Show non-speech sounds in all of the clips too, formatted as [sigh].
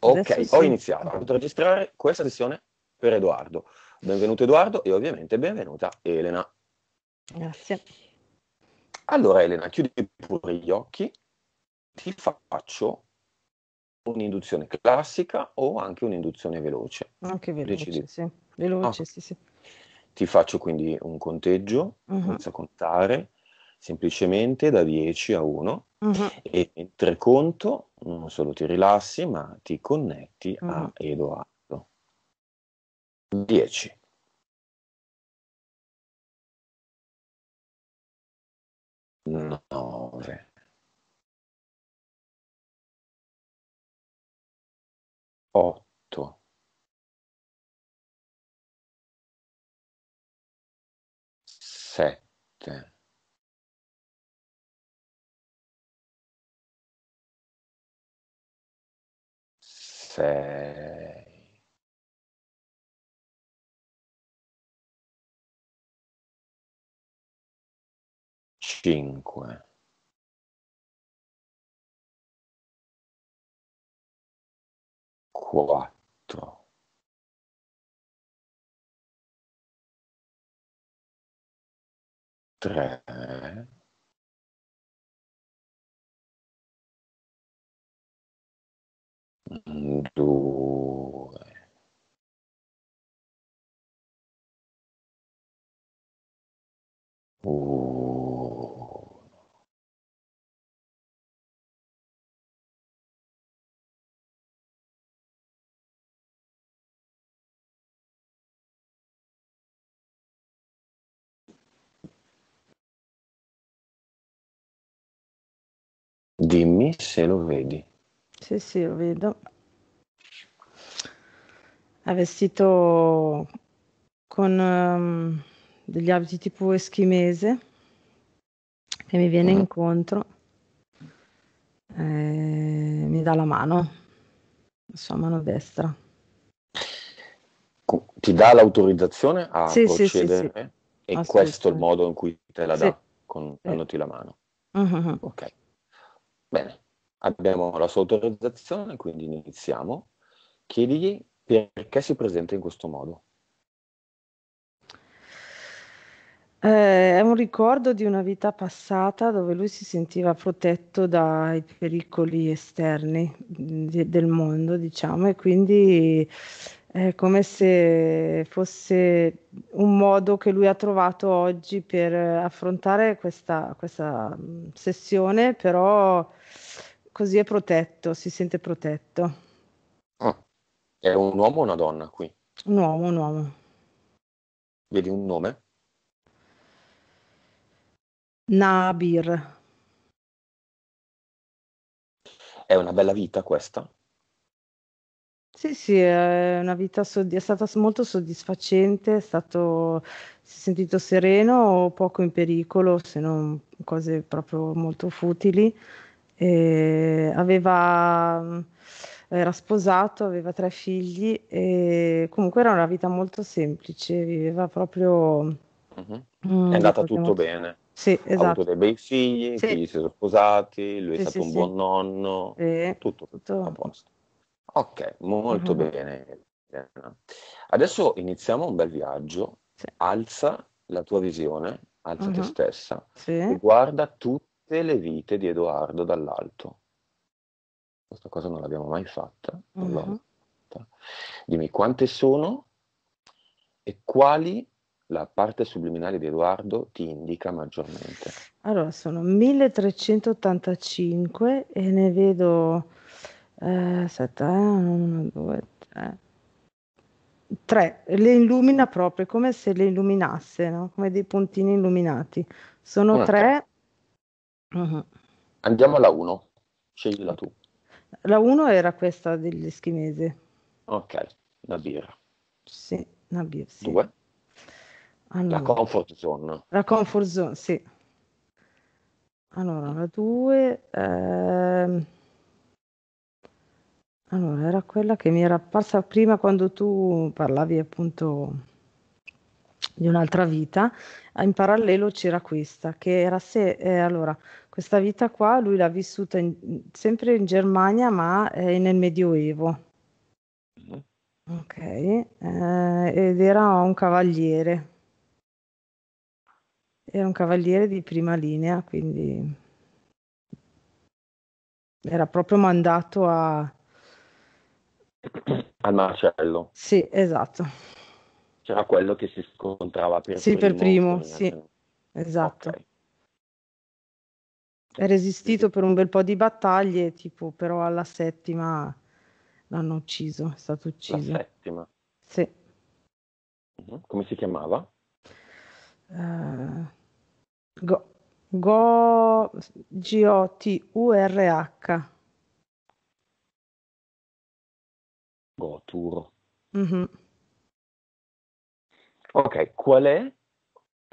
Ok, sì. ho iniziato. Ho potuto registrare questa sessione per Edoardo. Benvenuto Edoardo e ovviamente benvenuta Elena. Grazie. Allora Elena, chiudi pure gli occhi, ti faccio un'induzione classica o anche un'induzione veloce. Anche veloce, Decidi. sì. Veloce, ah. sì, sì. Ti faccio quindi un conteggio, uh-huh. Mhm. inizio a contare semplicemente da 10 a 1 uh-huh. Mm-hmm. e mentre conto non solo ti rilassi ma ti connetti uh-huh. a mm-hmm. Edoardo. 10. Nove. Otto. Sette. sei. Cinque. Quattro. Tre. due, uno. Dimmi se lo vedi. Sì, sì, lo vedo. È vestito con ehm, degli abiti tipo eschimese che mi viene mm. incontro e eh, mi dà la mano, la sua mano destra. Ti dà l'autorizzazione a sì, procedere? Sì, sì, e questo è il modo in cui te la dà, con, dandoti la mano. Uh-huh. Ok, bene. Abbiamo la sua autorizzazione, quindi iniziamo. Chiedigli perché si presenta in questo modo. Eh, è un ricordo di una vita passata dove lui si sentiva protetto dai pericoli esterni mm, di, del mondo, diciamo, e quindi è come se fosse un modo che lui ha trovato oggi per affrontare questa, questa mm, sessione, però così è protetto, si sente protetto. Oh. È un uomo o una donna qui? Un uomo, un uomo. Vedi un nome? Nabir. È una bella vita questa? Sì, sì, è una vita sodd- è stata molto soddisfacente, è stato, si è sentito sereno, poco in pericolo, se non cose proprio molto futili aveva, mm, era sposato, aveva tre figli e comunque era una vita molto semplice, viveva proprio... Uh-huh. è andata tutto molto... bene. Sì, esatto. Ha avuto esatto. dei bei figli, sì. i figli si sono sposati, lui sì, è stato un buon nonno, tutto, tutto a posto. Ok, molto uh-huh. bene. Adesso iniziamo un bel viaggio. Alza la tua visione, alza uh-huh. te mhm. stessa sì. e guarda tutto le vite di Edoardo dall'alto. Questa cosa non l'abbiamo mai fatta. Non uh Dimmi quante sono e quali la parte subliminale di Edoardo ti indica maggiormente? Allora, sono 1385 e ne vedo... Eh, aspetta, eh, uno, due, tre. le illumina proprio, come se le illuminasse, no? come dei puntini illuminati. Sono Una tre, Mh-mh. Andiamo alla 1, sceglila tu. La 1 era questa dell'eschimese. Ok, la birra. Sì, la birra. sì. 2. La comfort zone. la comfort zone, sì. Allora, la 2, ehm Allora, era quella che mi era apparsa prima quando tu parlavi appunto di un'altra vita, eh, in parallelo c'era questa, che era se, eh, allora, questa vita qua lui l'ha vissuta in, sempre in Germania, ma eh, nel Medioevo. Ok, eh, ed era un cavaliere, era un cavaliere di prima linea, quindi era proprio mandato a... Al Marcello. Sì, esatto c'era quello che si scontrava per sì, primo. Per primo sì, esatto. Okay. È resistito per un bel po' di battaglie, tipo, però alla settima l'hanno ucciso, è stato ucciso. La settima? Sì. Mhm. Come si chiamava? Uh, go, go, G-O-T-U-R-H. Goturo. Uh-huh. Ok, qual è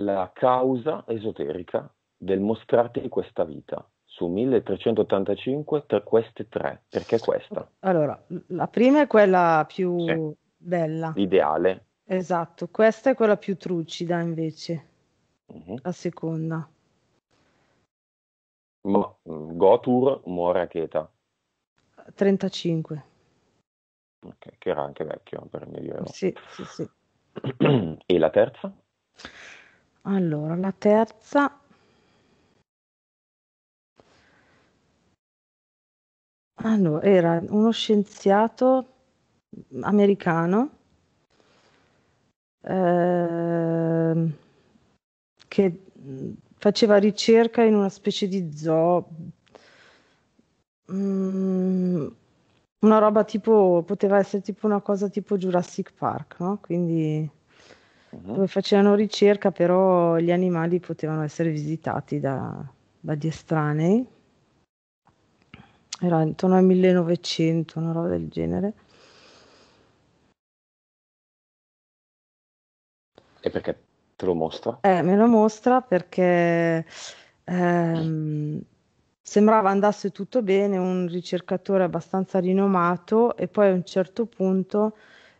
la causa esoterica del mostrarti questa vita? Su 1385 per queste tre, perché questa? Allora, la prima è quella più sì. bella. Ideale. Esatto, questa è quella più trucida invece, uh-huh. la seconda. Ma Gotur muore a Cheta. 35. Okay, che era anche vecchio per il medioevo. Sì, sì, sì. E la terza? Allora, la terza Allora, era uno scienziato americano eh, che faceva ricerca in una specie di zoo. Mm, una roba tipo, poteva essere tipo una cosa tipo Jurassic Park, no? Quindi uh-huh. dove facevano ricerca, però gli animali potevano essere visitati da, di estranei. Era intorno al 1900, una roba del genere. E perché te lo mostra? Eh, me lo mostra perché mm. ehm, sembrava andasse tutto bene, un ricercatore abbastanza rinomato e poi a un certo punto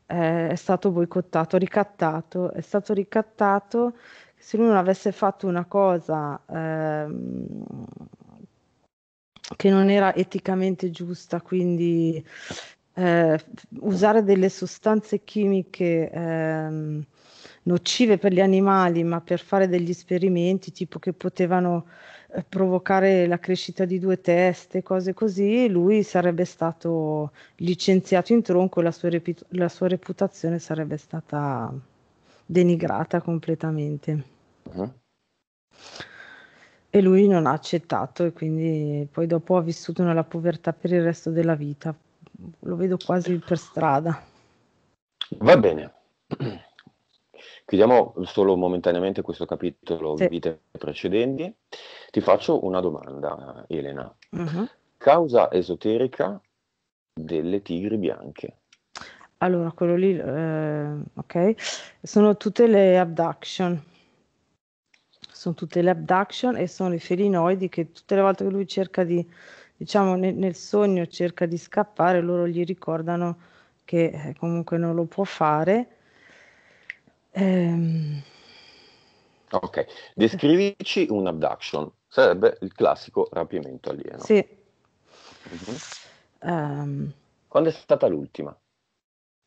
eh, è stato boicottato, ricattato, è stato ricattato, se lui non avesse fatto una cosa ehm, che non era eticamente giusta, quindi eh, usare delle sostanze chimiche ehm, nocive per gli animali, ma per fare degli esperimenti, tipo che potevano eh, provocare la crescita di due teste, cose così, lui sarebbe stato licenziato in tronco e la sua, reput- la sua reputazione sarebbe stata denigrata completamente. Uh-huh. E lui non ha accettato e quindi poi dopo ha vissuto nella povertà per il resto della vita. Lo vedo quasi per strada. Va bene. Chiudiamo solo momentaneamente questo capitolo sì. vite precedenti. Ti faccio una domanda, Elena. Uh-huh. Causa esoterica delle tigri bianche. Allora, quello lì, eh, ok, sono tutte le abduction. Sono tutte le abduction e sono i felinoidi che tutte le volte che lui cerca di, diciamo, nel, nel sogno cerca di scappare, loro gli ricordano che eh, comunque non lo può fare Ehm... Ok, descrivici un abduction, sarebbe il classico rapimento alieno. Sì. Mm-hmm. Um... Quando è stata l'ultima?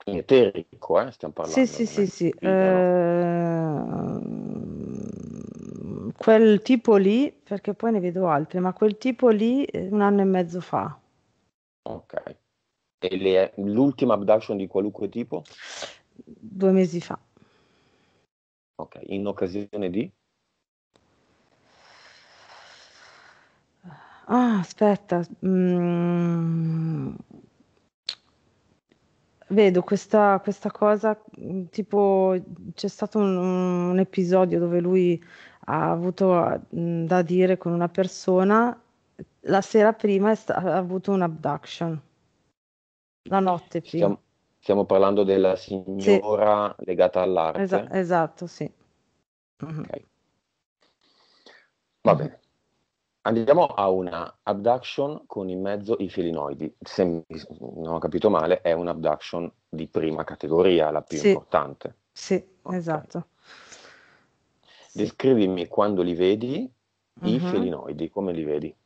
In eterico, eh, stiamo parlando. Sì, sì, sì, sì. Uh... Ehm, quel tipo lì, perché poi ne vedo altre, ma quel tipo lì eh, un anno e mezzo fa. Ok. E le, l'ultima abduction di qualunque tipo? Due mesi fa. Ok, in occasione di? Ah, aspetta. Mm. Vedo questa, questa cosa, mm, tipo c'è stato un, un episodio dove lui ha avuto mm, da dire con una persona, la sera prima è sta- ha avuto un abduction, la notte prima. Stiamo, Stiamo parlando della signora sì. legata all'arte. Esa- esatto, sì. Mm-hmm. Okay. Va bene. Andiamo a una abduction con in mezzo i felinoidi. Se non ho capito male, è un'abduction di prima categoria, la più sì. importante. Sì, okay. esatto. Descrivimi quando li vedi, uh-huh. i mm-hmm. felinoidi, come li vedi?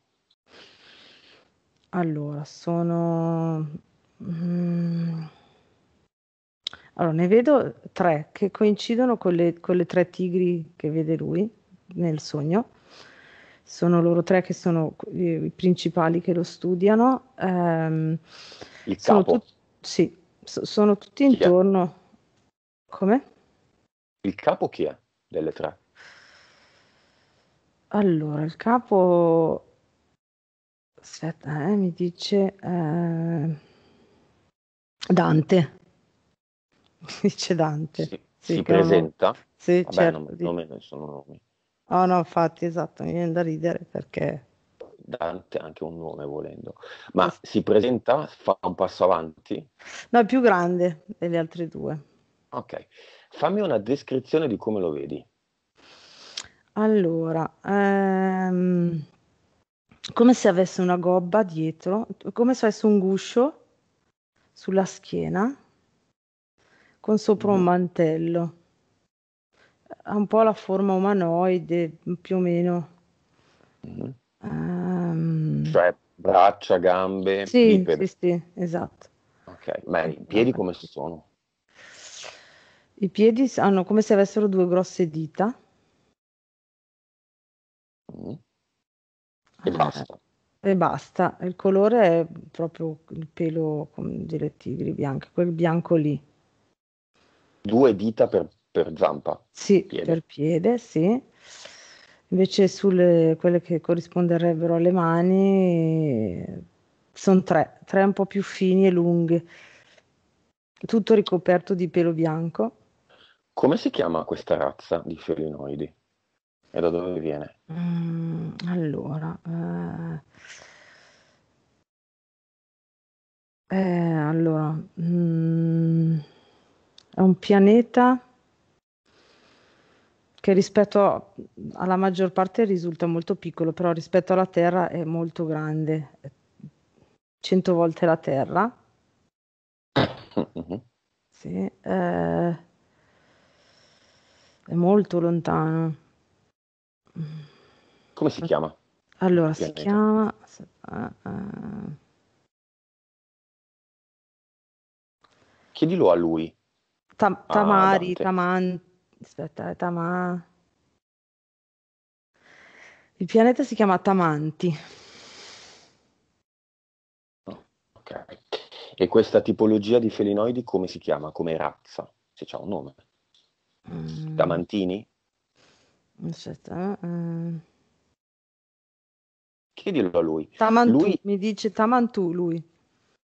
Allora, sono... Mm allora, ne vedo tre che coincidono con le, con le tre tigri che vede lui nel sogno. Sono loro tre che sono eh, i principali che lo studiano. Ehm, Il sono capo. sì, so- sono tutti chi intorno. È? Come? Il capo chi è delle tre? Allora, il capo... Aspetta, eh, mi dice eh... Dante. [laughs] dice Dante. Si, sì, si presenta? Non... Sì, Vabbè, certo. Non, non me ne sono nomi. Oh no, infatti, esatto, mi viene da ridere perché... Dante anche un nome volendo, ma sì. si presenta, fa un passo avanti? No, è più grande delle altre due. Ok, fammi una descrizione di come lo vedi. Allora, ehm, come se avesse una gobba dietro, come se avesse un guscio sulla schiena con sopra un mm. mantello. Ha un po' la forma umanoide, più o meno. Mm. Um... Cioè braccia, gambe, sì, sì, sì, esatto. Ok, ma i piedi come sono? I piedi hanno come se avessero due grosse dita. Mm. E eh, basta. e basta. Il colore è proprio il pelo come delle tigri bianche, quel bianco lì due dita per, per zampa. Sì, piede. per piede, sì. Invece sulle quelle che corrisponderebbero alle mani sono tre, tre un po' più fini e lunghe, tutto ricoperto di pelo bianco. Come si chiama questa razza di felinoidi? E da dove viene? Mm, allora, eh... Eh, allora mm è un pianeta che rispetto a, alla maggior parte risulta molto piccolo, però rispetto alla Terra è molto grande, cento volte la Terra. uh Sì, eh, è molto lontano. Come si chiama? Allora, si chiama... Eh, eh. Chiedilo a lui. Tam- ah, Tamari, ah, Taman... Aspetta, eh, Tama... Il pianeta si chiama Tamanti. Oh, ok. E questa tipologia di felinoidi come si chiama? Come razza? Se c'è un nome. Mm. Tamantini? Aspetta. Uh... Chiedilo a lui. Tamantu, lui... Mi dice Tamantù lui.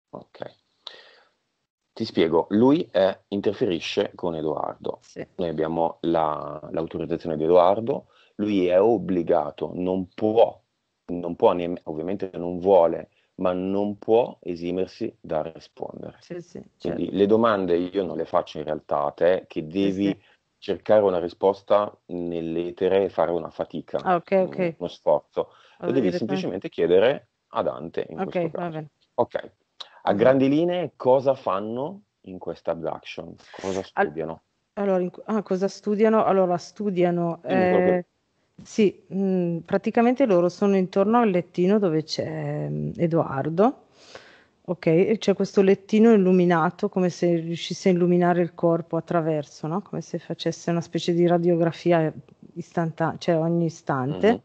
Ok. Ti spiego, lui è, eh, interferisce con Edoardo. Sì. Noi abbiamo la, l'autorizzazione di Edoardo, lui è obbligato, non può, non può neanche, ovviamente non vuole, ma non può esimersi da rispondere. Sì, sì, certo. Quindi le domande io non le faccio in realtà a te, che devi cercare una risposta nell'etere e fare una fatica, ah, okay, okay. uno sforzo. Lo devi semplicemente fare? chiedere a Dante in okay, questo caso. Ok, a grandi linee cosa fanno in questa abduction? Cosa studiano? Allora, in, ah, cosa studiano? Allora, studiano... Eh, sì, mh, mm, praticamente loro sono intorno al lettino dove c'è mh, mm, Edoardo, ok? C'è questo lettino illuminato come se riuscisse a illuminare il corpo attraverso, no? Come se facesse una specie di radiografia istantanea, cioè ogni istante.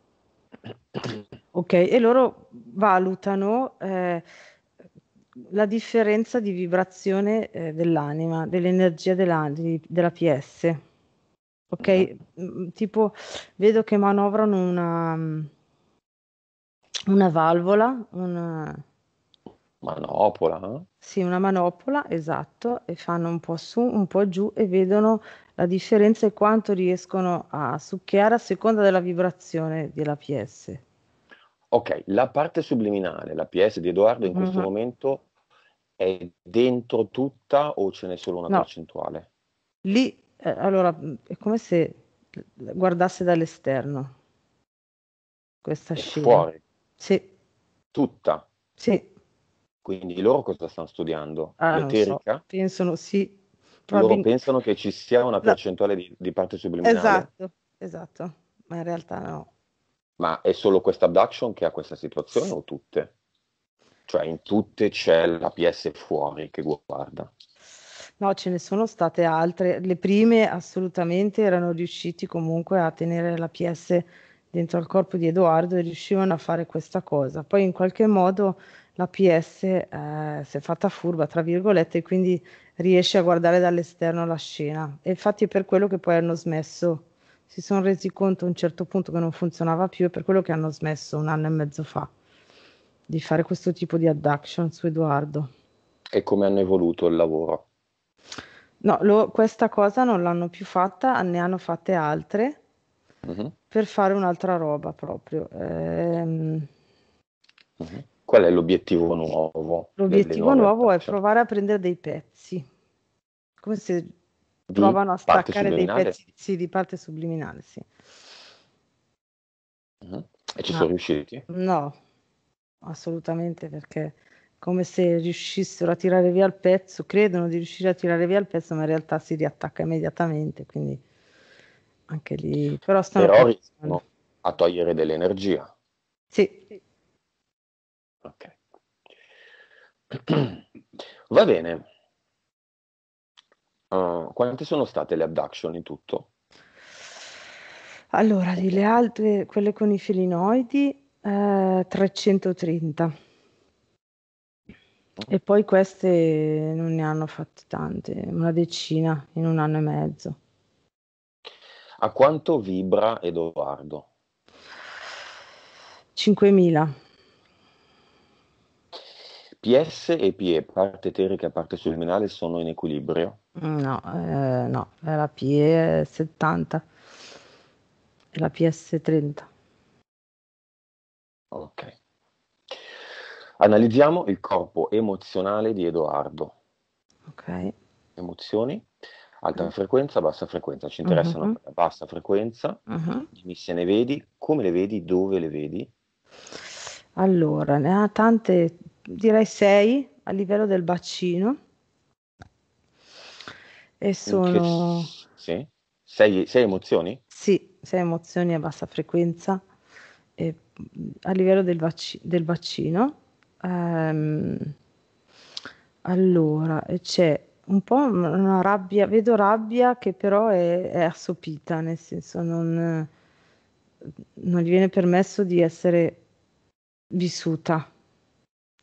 Mm-hmm. Ok, e loro valutano... Eh, la differenza di vibrazione eh, dell'anima, dell'energia dell'anima, della PS. Ok? Mm, mm. Tipo, vedo che manovrano una, mm, una valvola, una... Manopola? Eh? Sì, una manopola, esatto, e fanno un po' su, un po' giù e vedono la differenza e quanto riescono a succhiare a seconda della vibrazione della PS. Ok, la parte subliminale, la PS di Edoardo in questo mm-hmm. momento è dentro tutta o ce n'è solo una no. percentuale? Lì, eh, allora, è come se guardasse dall'esterno questa scena. Fuori? Sì. Tutta? Sì. Quindi loro cosa stanno studiando? Ah, L'eterica? So. Pensano sì. Loro pensano che ci sia una percentuale no. di, di parte subliminale? Esatto, esatto, ma in realtà no. Ma è solo questa abduction che ha questa situazione o tutte? Cioè in tutte c'è la PS fuori che guarda. No, ce ne sono state altre. Le prime assolutamente erano riusciti comunque a tenere la PS dentro al corpo di Edoardo e riuscivano a fare questa cosa. Poi in qualche modo la PS eh, si è fatta furba, tra virgolette, e quindi riesce a guardare dall'esterno la scena. E infatti è per quello che poi hanno smesso si sono resi conto a un certo punto che non funzionava più e per quello che hanno smesso un anno e mezzo fa di fare questo tipo di adduction su Edoardo. E come hanno evoluto il lavoro? No, lo, questa cosa non l'hanno più fatta, ne hanno fatte altre uh-huh. per fare un'altra roba proprio. Ehm... Uh-huh. Qual è l'obiettivo nuovo? L'obiettivo nuovo è provare a prendere dei pezzi, come se provano a staccare dei pezzi di parte subliminale, sì. Uh-huh. E ci no. sono riusciti? No, assolutamente perché come se riuscissero a tirare via il pezzo, credono di riuscire a tirare via il pezzo, ma in realtà si riattacca immediatamente, quindi anche lì... Però stanno Però riescono a togliere dell'energia. Sì. Ok. [clears throat] Va bene, Ah, quante sono state le abduction in tutto? Allora, le altre, quelle con i felinoidi, eh, 330. E poi queste non ne hanno fatte tante, una decina in un anno e mezzo. A quanto vibra Edoardo? 5.000. PS e PE, parte eterica e parte subliminale, sono in equilibrio? Mm, no, eh, no, è la PE 70 e la PS 30. Ok. Analizziamo il corpo emozionale di Edoardo. Ok. Emozioni? alta mm. frequenza, bassa frequenza, ci interessano uh-huh. la bassa frequenza, uh-huh. se ne vedi, come le vedi, dove le vedi. Allora, ne ha tante direi 6 a livello del bacino e sono... Sì? Sei, sei emozioni? Sì, sei emozioni a bassa frequenza e, a livello del, vac- del bacino. Ehm, allora, c'è un po' una rabbia, vedo rabbia che però è, è assopita, nel senso non, non gli viene permesso di essere vissuta.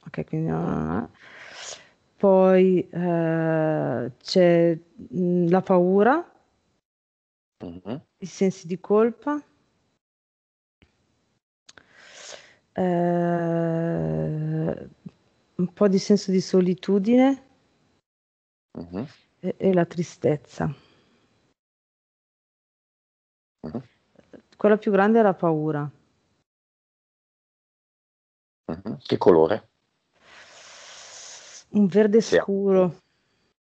Ok, quindi... Poi eh, c'è mm, la paura, uh-huh. i sensi di colpa. Eh, un po' di senso di solitudine uh-huh. e, e, la tristezza. Uh-huh. Quella più grande è la paura. Che colore? Un verde sì. scuro,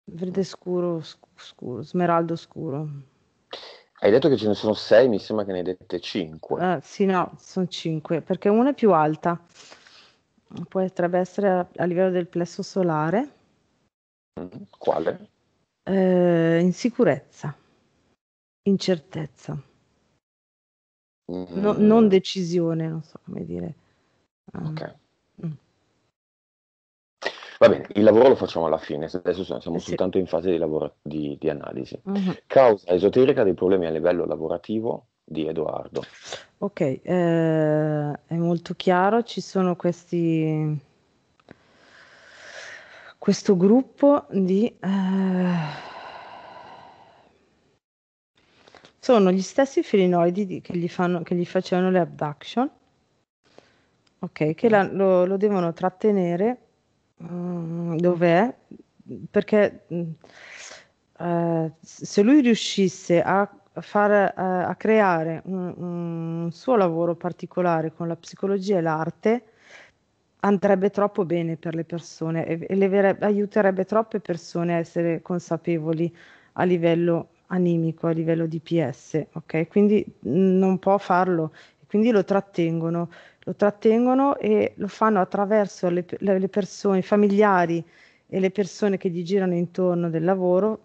verde scuro, scuro, smeraldo scuro. Hai detto che ce ne sono sei, mi sembra che ne hai dette cinque. Uh, sì, no, sono cinque, perché una è più alta, potrebbe essere a, a livello del plesso solare. Mm, quale? Uh, insicurezza, incertezza, mm. no, non mm. decisione, non so come dire. Uh, ok. Mm. Va bene, il lavoro lo facciamo alla fine, adesso siamo eh sì. soltanto in fase di, lavoro, di, di analisi. Mm-hmm. Causa esoterica dei problemi a livello lavorativo di Edoardo. Ok, eh, è molto chiaro, ci sono questi... questo gruppo di... Eh... sono gli stessi filinoidi di, che, gli fanno, che gli facevano le abduction, ok, che la, lo, lo devono trattenere Mm, dov'è? Perché, mhmm, se lui riuscisse a far ehm, a creare un un suo lavoro particolare con la psicologia e l'arte, andrebbe troppo bene per le persone e v e levere aiuterebbe troppe persone a essere consapevoli a livello animico, a livello DPS, okay, quindi mm, non può farlo, quindi lo trattengono lo trattengono e lo fanno attraverso le, le persone, i familiari e le persone che gli girano intorno del lavoro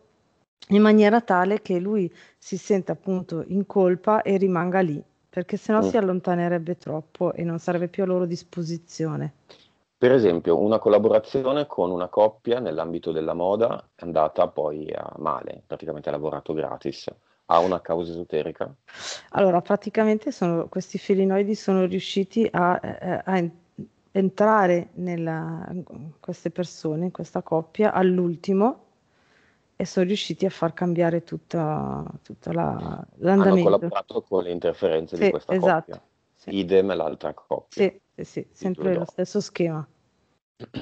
in maniera tale che lui si senta appunto in colpa e rimanga lì, perché sennò mm. si allontanerebbe troppo e non sarebbe più a loro disposizione. Per esempio, una collaborazione con una coppia nell'ambito della moda è andata poi a male, praticamente ha lavorato gratis ha una causa esoterica? Allora, praticamente sono, questi felinoidi sono riusciti a, eh, a entrare nella, in queste persone, in questa coppia, all'ultimo e sono riusciti a far cambiare tutta, tutta la, l'andamento. Hanno collaborato con le interferenze sì, di questa esatto, coppia. Sì. Idem l'altra coppia. Sì, sì, sì sempre lo stesso schema. [clears throat]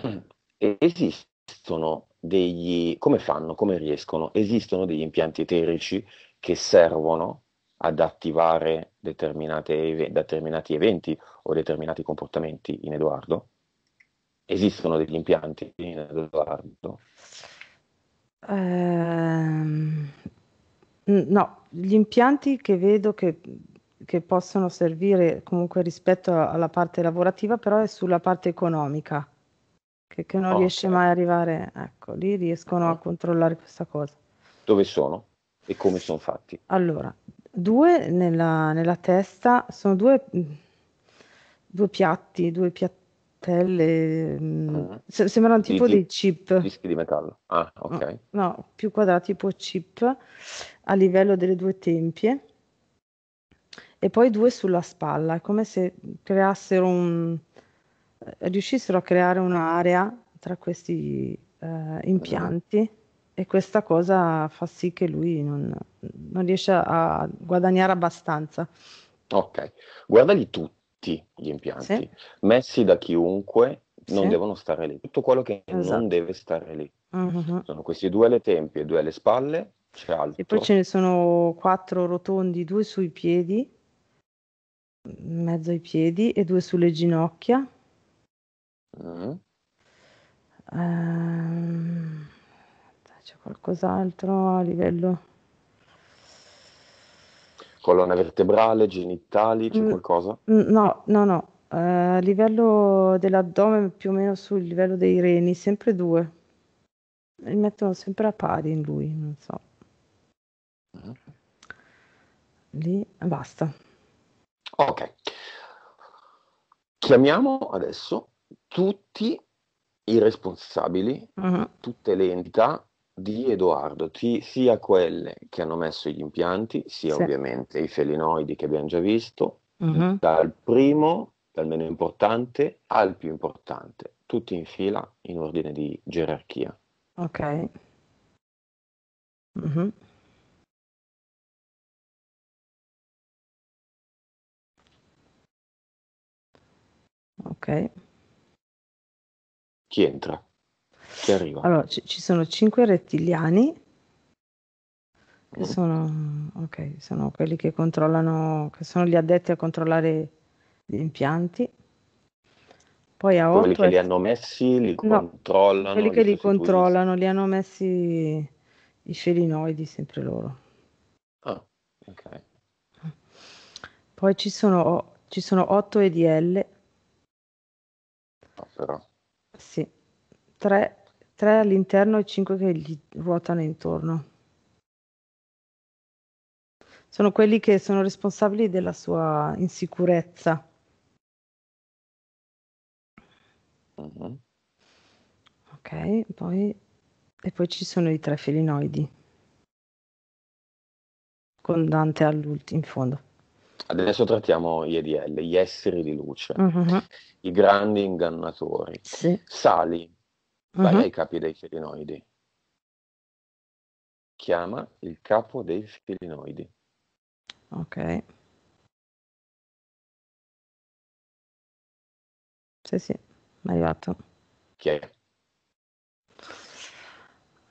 Esistono degli... come fanno, come riescono? Esistono degli impianti eterici che servono ad attivare ev- determinati eventi o determinati comportamenti in Edoardo? Esistono degli impianti in Edoardo? Ehm, no, gli impianti che vedo che, che, possono servire comunque rispetto alla parte lavorativa, però è sulla parte economica, che, che non okay. riesce mai ad arrivare, ecco, lì riescono a controllare questa cosa. Dove sono? e come sono fatti? Allora, due nella, nella testa sono due, due, piatti, due piattelle, mm. Ah. se, sembrano tipo di, dei chip. Dischi di metallo. Ah, ok. No, no, più quadrati tipo chip a livello delle due tempie e poi due sulla spalla, è come se creassero un riuscissero a creare un'area tra questi eh, mhm. impianti e questa cosa fa sì che lui non, non riesce a guadagnare abbastanza. Ok, guardali tutti gli impianti, sì. messi da chiunque, non sì. devono stare lì, tutto quello che esatto. non deve stare lì. Uh-huh. Sono questi due alle tempie, due alle spalle, c'è altro. E poi ce ne sono quattro rotondi, due sui piedi, mezzo ai piedi e due sulle ginocchia. Mm. Ehm qualcos'altro a livello... Colonna vertebrale, genitali, c'è mm, qualcosa? Mm, no, no, no. Uh, a livello dell'addome, più o meno sul livello dei reni, sempre due. Li mettono sempre a pari in lui, non so. Mm. Lì, basta. Ok. Chiamiamo adesso tutti i responsabili, uh-huh. tutte le entità di Edoardo, ti, sia quelle che hanno messo gli impianti, sia sì. ovviamente i felinoidi che abbiamo già visto, uh-huh. dal primo, dal meno importante, al più importante, tutti in fila in ordine di gerarchia. Ok. Uh-huh. Ok. Chi entra? Che arriva. Allora, ci, ci sono cinque rettiliani, che mm. sono, okay, sono quelli che controllano, che sono gli addetti a controllare gli impianti. Poi a 8 quelli che li hanno messi, li no, controllano. Quelli che li, li controllano, li hanno messi i felinoidi, sempre loro. Ah, ok. Poi ci sono, ci sono 8 EDL. No, però. Sì, 3 tre all'interno e cinque che gli ruotano intorno. Sono quelli che sono responsabili della sua insicurezza. Mm-hmm. Ok, poi... e poi ci sono i tre felinoidi con Dante all'ultimo in fondo. Adesso trattiamo gli EDL, gli esseri di luce, mm-hmm. i grandi ingannatori. Sì. Sali, vai uh-huh. ai capi dei felinoidi. Chiama il capo dei felinoidi. Ok. Sì, sì, è arrivato. Chi è?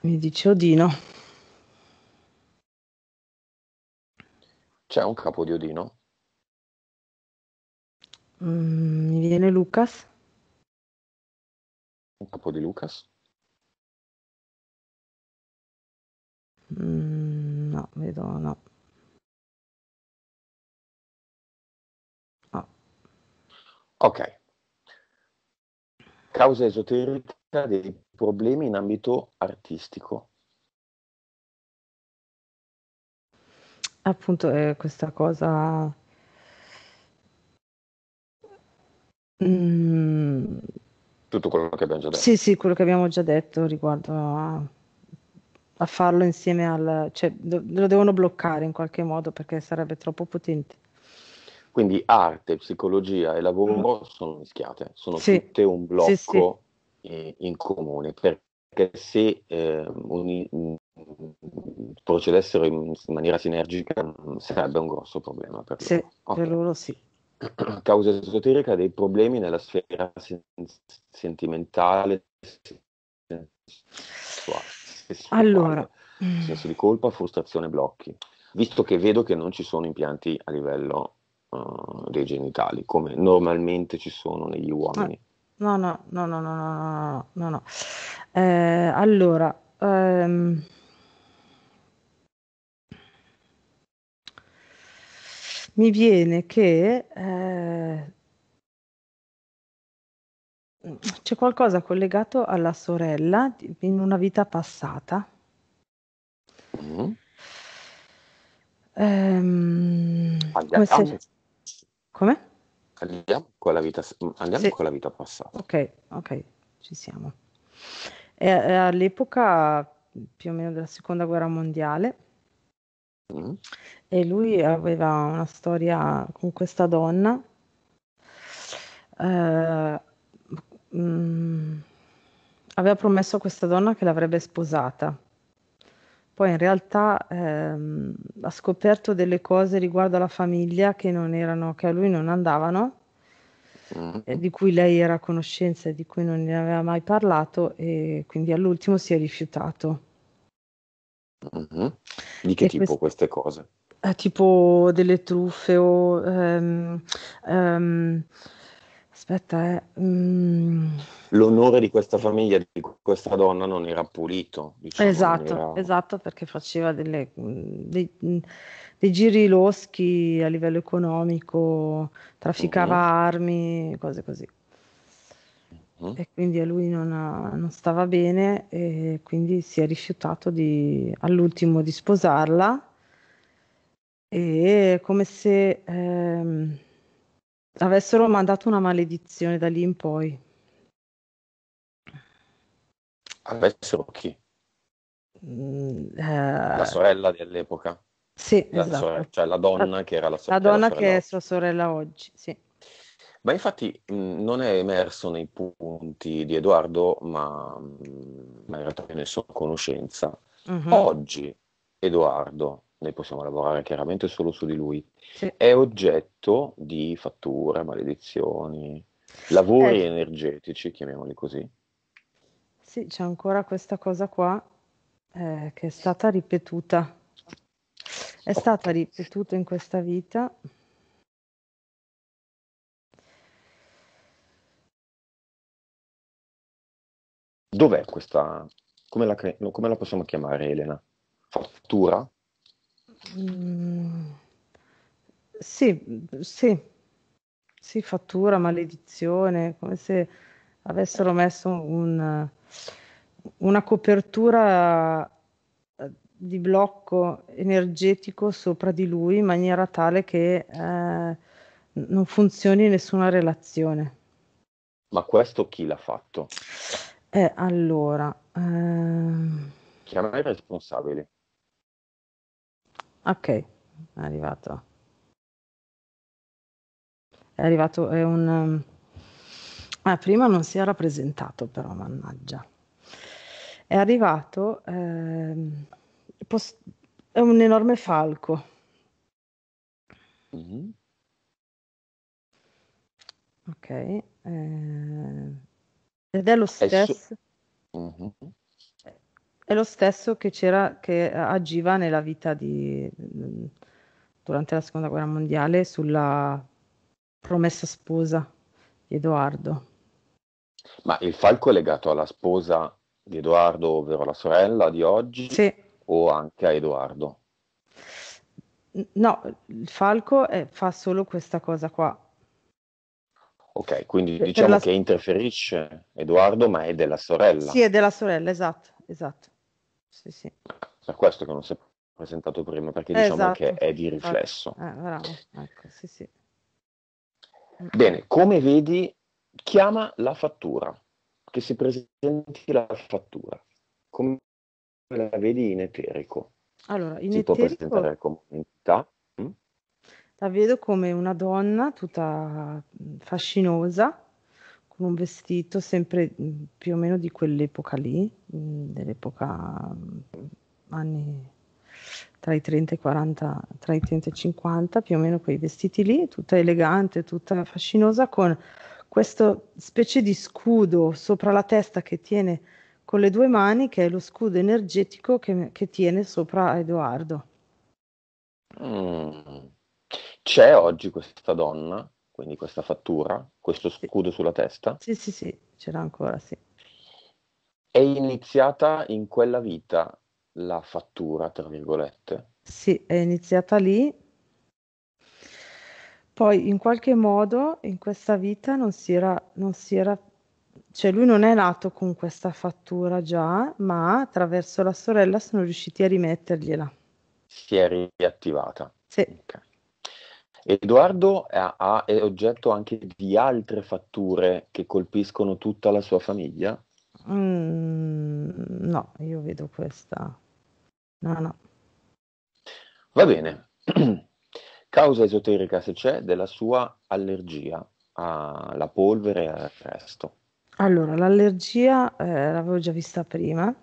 Mi dice Odino. C'è un capo di Odino? Mm, mi viene Lucas. Un capo di Lucas? Mm, no, vedo no. no. Ok. Causa esoterica dei problemi in ambito artistico. Appunto, è eh, questa cosa... Mm tutto quello che abbiamo già detto. Sì, sì, quello che abbiamo già detto riguardo a, a farlo insieme al... Cioè, do, lo devono bloccare in qualche modo perché sarebbe troppo potente. Quindi arte, psicologia e lavoro mm. sono mischiate, sono sì. tutte un blocco sì, sì. In, in, comune, perché se eh, un, procedessero in, in, maniera sinergica mm, sarebbe un grosso problema per loro. Sì, okay. per loro sì. [clears throat] causa esoterica dei problemi nella sfera sen- sentimentale, sessuale, sessuale. Allora. Mm. Senso di colpa, frustrazione, blocchi. Visto che vedo che non ci sono impianti a livello uh, dei genitali, come normalmente ci sono negli ah, uomini. No, no, no, no, no, no, no, no. Eh, allora... Um mi viene che eh, c'è qualcosa collegato alla sorella in una vita passata. Mm. Ehm, come? Andiamo, come? andiamo con la vita, mm, andiamo Sì. con la vita passata. Ok, ok, ci siamo. È, è all'epoca più o meno della seconda guerra mondiale Mm. E lui aveva una storia con questa donna ehm, mhmm, aveva promesso a questa donna che l'avrebbe sposata. Poi in realtà, ehm, ha scoperto delle cose riguardo alla famiglia che non erano che a lui non andavano mm. e di cui lei era a conoscenza e di cui non ne aveva mai parlato e quindi all'ultimo si è rifiutato. Mm-hmm. Di che e tipo quest- queste cose? Eh, tipo delle truffe o... Um, um, aspetta, eh. Mm. L'onore di questa famiglia, di questa donna, non era pulito. Diciamo, esatto, era... esatto, perché faceva delle, mm, dei, mm, dei, giri loschi a livello economico, trafficava mm-hmm. armi, cose così mm. e quindi a lui non, non, stava bene e quindi si è rifiutato di, all'ultimo di sposarla e come se ehm, avessero mandato una maledizione da lì in poi. Avessero chi? Mm, eh, la sorella dell'epoca? Sì, la esatto. sorella, cioè la donna la, che era la sorella. La donna che è sua sorella oggi, sì. Ma infatti mh, mhmm, non è emerso nei punti di Edoardo, ma, mh, mhmm, ma in realtà ne sono conoscenza. Mm-hmm. Oggi Edoardo, noi possiamo lavorare chiaramente solo su di lui, sì. è oggetto di fatture, maledizioni, lavori eh. energetici, chiamiamoli così. Sì, c'è ancora questa cosa qua eh, che è stata ripetuta. È stata ripetuta in questa vita Dov'è questa, come la, come la, possiamo chiamare Elena? Fattura? Mm, sì, sì, sì, fattura, maledizione, come se avessero messo un, una copertura eh, di blocco energetico sopra di lui in maniera tale che eh, non funzioni nessuna relazione. Ma questo chi l'ha fatto? Eh, allora, ehm, Chiamare i responsabili. ok, è arrivato. È arrivato, è un... ehm, Ah, prima non si era presentato però, mannaggia. È arrivato, ehm, pos- è un enorme falco. Mhm. Ok, eh, ed è lo stesso. È, uh-huh. è lo stesso che c'era, che agiva nella vita di, durante la seconda guerra mondiale sulla promessa sposa di Edoardo. Ma il falco è legato alla sposa di Edoardo, ovvero la sorella di oggi, sì. o anche a Edoardo? No, il falco è, eh, fa solo questa cosa qua, Ok, quindi diciamo la... che interferisce Edoardo, ma è della sorella. Sì, è della sorella, esatto, esatto. Sì, sì. Per questo che non si è presentato prima, perché esatto. diciamo che esatto, è di riflesso. Eh, bravo, ecco, sì, sì. Bene, come vedi, chiama la fattura, che si presenti la fattura. Come la vedi in eterico? Allora, in si eterico... può presentare la comunità la vedo come una donna tutta mm, fascinosa, con un vestito sempre mm, più o meno di quell'epoca lì, mm, dell'epoca anni tra i 30 e i 40, tra i 30 e i 50, più o meno quei vestiti lì, tutta elegante, tutta fascinosa, con questo specie di scudo sopra la testa che tiene con le due mani, che è lo scudo energetico che, che tiene sopra Edoardo. C'è oggi questa donna, quindi questa fattura, questo scudo sulla testa? Sì, sì, sì, c'era ancora, sì. È iniziata in quella vita la fattura, tra virgolette? Sì, è iniziata lì. Poi in qualche modo in questa vita non si era, non si era cioè lui non è nato con questa fattura già, ma attraverso la sorella sono riusciti a rimettergliela. Si è riattivata. Sì. Okay. Edoardo ha, ha, è oggetto anche di altre fatture che colpiscono tutta la sua famiglia? Mm, no, io vedo questa. No, no. Va bene. [clears throat] Causa esoterica, se c'è, della sua allergia alla polvere e al resto. Allora, l'allergia eh, l'avevo già vista prima,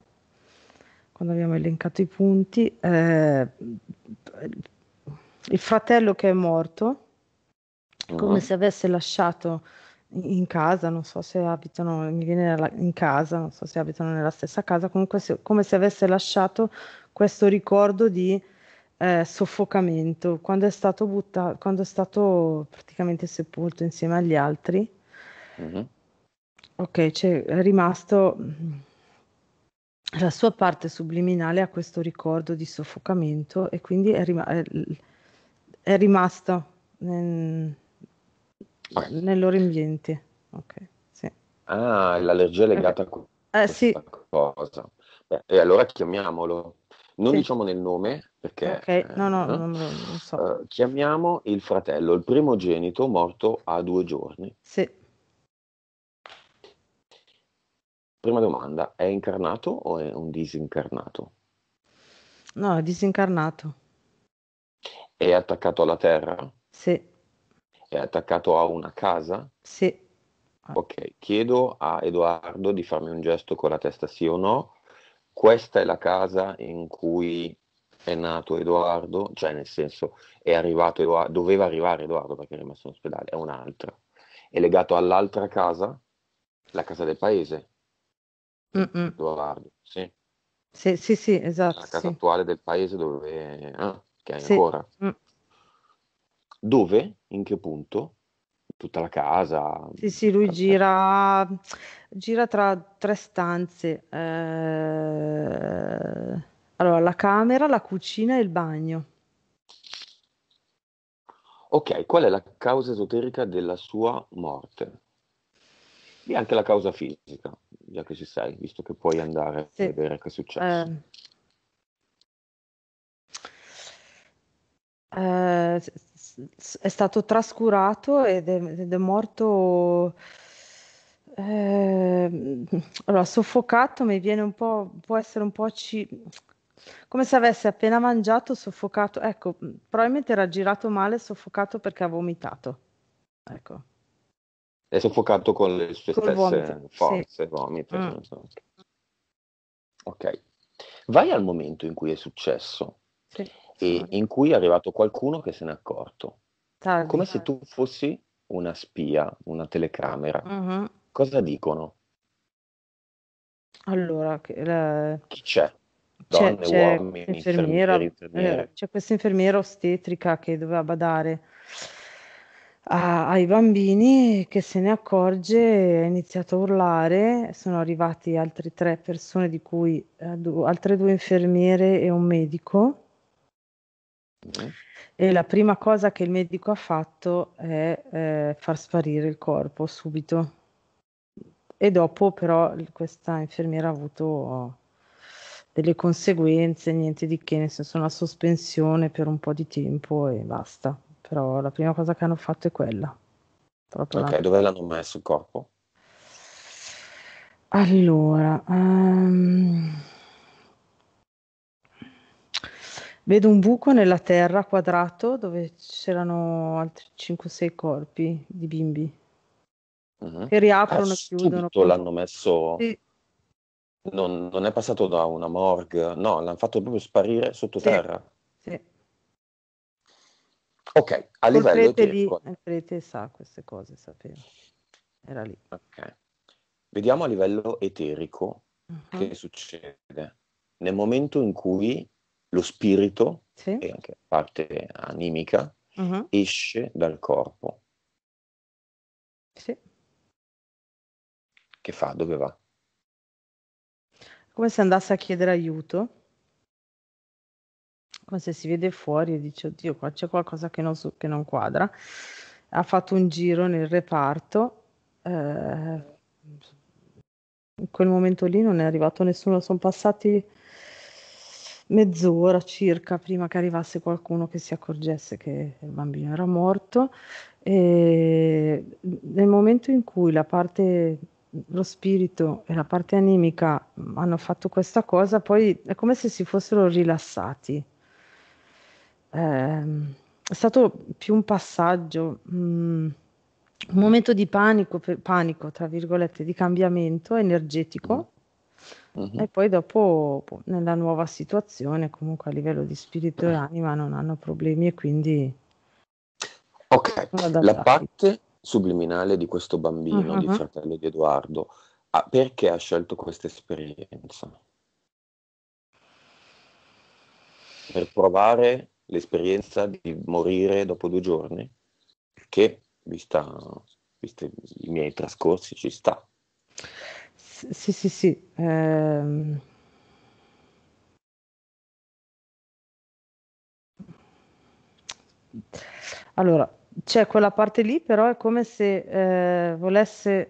quando abbiamo elencato i punti. Eh, il fratello che è morto, uh-huh. come mm. se avesse lasciato in casa, non so se abitano, mi viene in casa, non so se abitano nella stessa casa, comunque se, come se avesse lasciato questo ricordo di eh, soffocamento quando è stato buttato, quando è stato praticamente sepolto insieme agli altri. Uh-huh. Ok, cioè è rimasto la sua parte subliminale a questo ricordo di soffocamento e quindi è rimasto è rimasta nel, ah. loro ambiente. Okay, sì. Ah, l'allergia è legata okay. a eh, sì. cosa. Beh, e allora chiamiamolo. Non sì. diciamo nel nome perché... Okay. No, no, eh, non, non so. uh, chiamiamo il fratello, il primogenito morto a due giorni. Sì. Prima domanda, è incarnato o è un disincarnato? No, è disincarnato. È attaccato alla terra? Sì. È attaccato a una casa? Sì. Ah. Ok, chiedo a Edoardo di farmi un gesto con la testa sì o no. Questa è la casa in cui è nato Edoardo, cioè nel senso è arrivato Edoardo, doveva arrivare Edoardo perché è rimasto in ospedale, è un'altra. È legato all'altra casa, la casa del paese. Mm-mm. Edoardo, sì. Sì, sì, sì, esatto. La casa sì. attuale del paese dove... Ah, che hai sì. ancora. Mm. Dove? In che punto? Tutta la casa? Sì, sì, lui gira, gira, tra tre stanze. Eh, allora, la camera, la cucina e il bagno. Ok, qual è la causa esoterica della sua morte? E anche la causa fisica, già che ci sei, visto che puoi andare sì. a vedere che è successo. Eh, eh, è stato trascurato ed è, ed è morto eh, allora, soffocato mi viene un po', può essere un po' ci- come se avesse appena mangiato, soffocato, ecco, mm, probabilmente era girato male, soffocato perché ha vomitato. Ecco. È soffocato con le sue Col stesse vomito, forze, sì. vomito. Mm. Ok. Vai al momento in cui è successo. Sì e ah. in cui è arrivato qualcuno che se n'è accorto. Salve. Come se tu fossi una spia, una telecamera. Uh-huh. Cosa dicono? Allora, la... chi c'è? Donne, c'è, uomini, infermiera, eh, c'è questa infermiera ostetrica che doveva badare a, ai bambini che se ne accorge ha iniziato a urlare, sono arrivati altre tre persone di cui eh, do, altre due infermiere e un medico Mm. E la prima cosa che il medico ha fatto è eh, far sparire il corpo subito. E dopo però questa infermiera ha avuto delle conseguenze, niente di che, nel senso una sospensione per un po' di tempo e basta. Però la prima cosa che hanno fatto è quella. Proprio ok, la... dove l'hanno messo il corpo? Allora, um... Vedo un buco nella terra quadrato dove c'erano altri 5-6 corpi di bimbi. Mhm. Che riaprono, Ah, chiudono. subito poi- l'hanno messo, Sì, non, non è passato da una morgue, no, l'hanno fatto proprio sparire sottoterra. sì. Ok, a Col livello prete di... lì, ecco. il prete sa queste cose, sapeva. Era lì. ok. Vediamo a livello eterico Mhm. che succede. Nel momento in cui lo spirito, sì. e anche la parte animica, uh-huh. esce dal corpo. Sì. Che fa? Dove va? Come se andasse a chiedere aiuto. Come se si vede fuori e dice, oddio, qua c'è qualcosa che non, so, che non quadra. Ha fatto un giro nel reparto. Eh, in quel momento lì non è arrivato nessuno, sono passati mezz'ora circa prima che arrivasse qualcuno che si accorgesse che il bambino era morto. E nel momento in cui la parte lo spirito e la parte animica hanno fatto questa cosa, poi è come se si fossero rilassati. Eh, è stato più un passaggio, mh, mm, un momento di panico, panico, tra virgolette, di cambiamento energetico, Uh-huh. E poi dopo, boh, nella nuova situazione, comunque a livello di spirito e eh. anima non hanno problemi e quindi... Ok, la parte subliminale di questo bambino, uh-huh. di fratello di Edoardo, ah, perché ha scelto questa esperienza? Per provare l'esperienza di morire dopo due giorni? Che, vista, visti i miei trascorsi, ci sta sì, sì, sì. Ehm. Allora, c'è quella parte lì, però è come se, ehm, volesse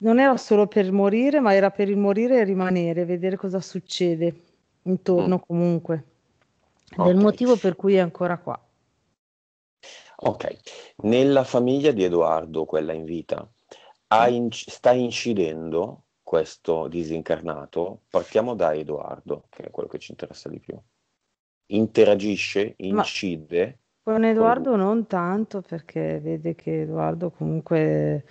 Non era solo per morire, ma era per il morire e rimanere, vedere cosa succede intorno mm. comunque. Ed è il motivo per cui è ancora qua. Ok, nella famiglia di Edoardo, quella in vita, in- sta incidendo questo disincarnato? Partiamo da Edoardo, che è quello che ci interessa di più. Interagisce, incide. Ma con Edoardo con... non tanto perché vede che Edoardo comunque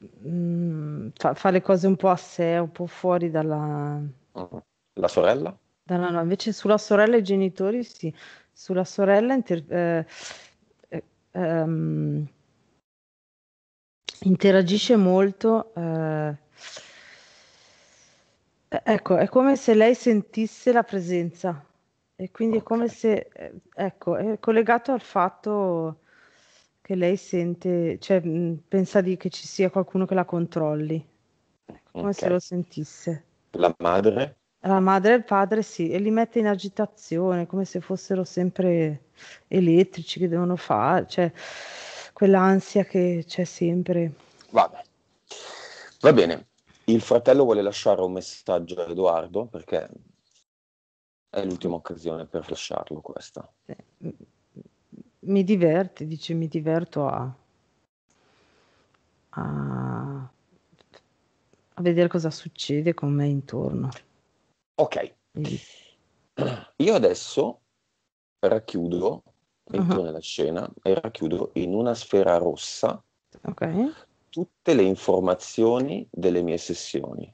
mh, mm, fa, fa, le cose un po' a sé, un po' fuori dalla... Mm. La sorella? Dalla, no, invece sulla sorella e i genitori sì, sulla sorella... Inter- eh, ehm, interagisce molto. Eh, eh, ecco, è come se lei sentisse la presenza e quindi okay. è come se, eh, ecco, è collegato al fatto che lei sente, cioè mh, pensa di che ci sia qualcuno che la controlli, come okay. se lo sentisse. La madre? La madre e il padre sì, e li mette in agitazione come se fossero sempre elettrici che devono fare, cioè quell'ansia che c'è sempre. Vabbè. Va bene, il fratello vuole lasciare un messaggio a Edoardo perché è l'ultima occasione per lasciarlo questa. Mi diverte, dice mi diverto a, a, a vedere cosa succede con me intorno. Ok. Io adesso racchiudo, uh-huh. nella scena e racchiudo in una sfera rossa okay. tutte le informazioni delle mie sessioni.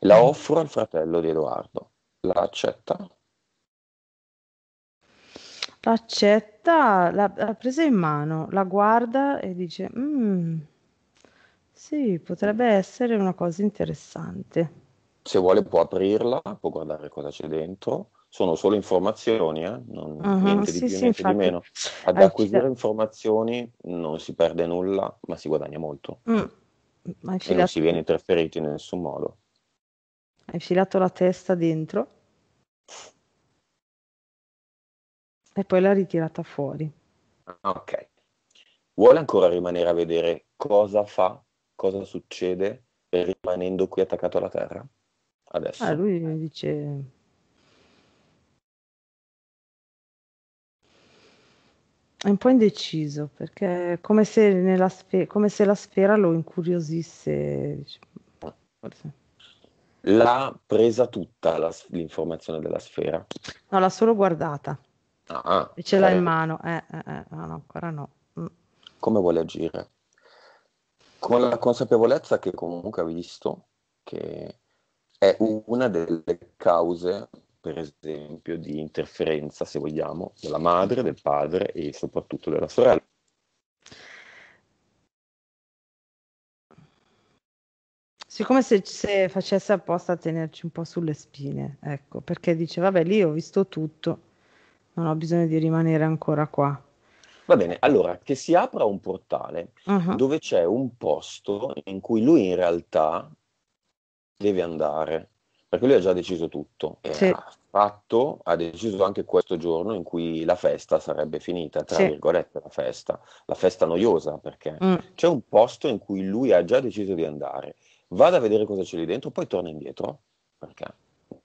La uh-huh. offro al fratello di Edoardo. La accetta? accetta, la, la presa in mano, la guarda e dice: mm, Sì, potrebbe essere una cosa interessante se vuole può aprirla, può guardare cosa c'è dentro. Sono solo informazioni, eh? non, uh-huh, niente di sì, più, sì, niente infatti. di meno. Ad acquisire informazioni non si perde nulla, ma si guadagna molto. Mm. E non si viene interferiti in nessun modo. Hai filato la testa dentro e poi l'ha ritirata fuori. Ah, ok. Vuole ancora rimanere a vedere cosa fa, cosa succede rimanendo qui attaccato alla terra? Adesso. Ah, lui dice... È un po' indeciso perché è come se, nella sfe- come se la sfera lo incuriosisse. Forse. L'ha presa tutta la, l'informazione della sfera? No, l'ha solo guardata. Ah, e ce l'ha in eh. mano. Eh, eh, eh. no, ancora no. Mm. Come vuole agire? Con la consapevolezza che comunque ha visto che è una delle cause, per esempio, di interferenza, se vogliamo, della madre, del padre e soprattutto della sorella. Siccome se, se facesse apposta a tenerci un po' sulle spine, ecco, perché dice, vabbè, lì ho visto tutto, non ho bisogno di rimanere ancora qua. Va bene, allora che si apra un portale uh-huh. dove c'è un posto in cui lui in realtà deve andare, perché lui ha già deciso tutto. E sì. ha fatto, ha deciso anche questo giorno in cui la festa sarebbe finita, tra sì. virgolette la festa, la festa noiosa, perché mm. c'è un posto in cui lui ha già deciso di andare, vada a vedere cosa c'è lì dentro, poi torna indietro, perché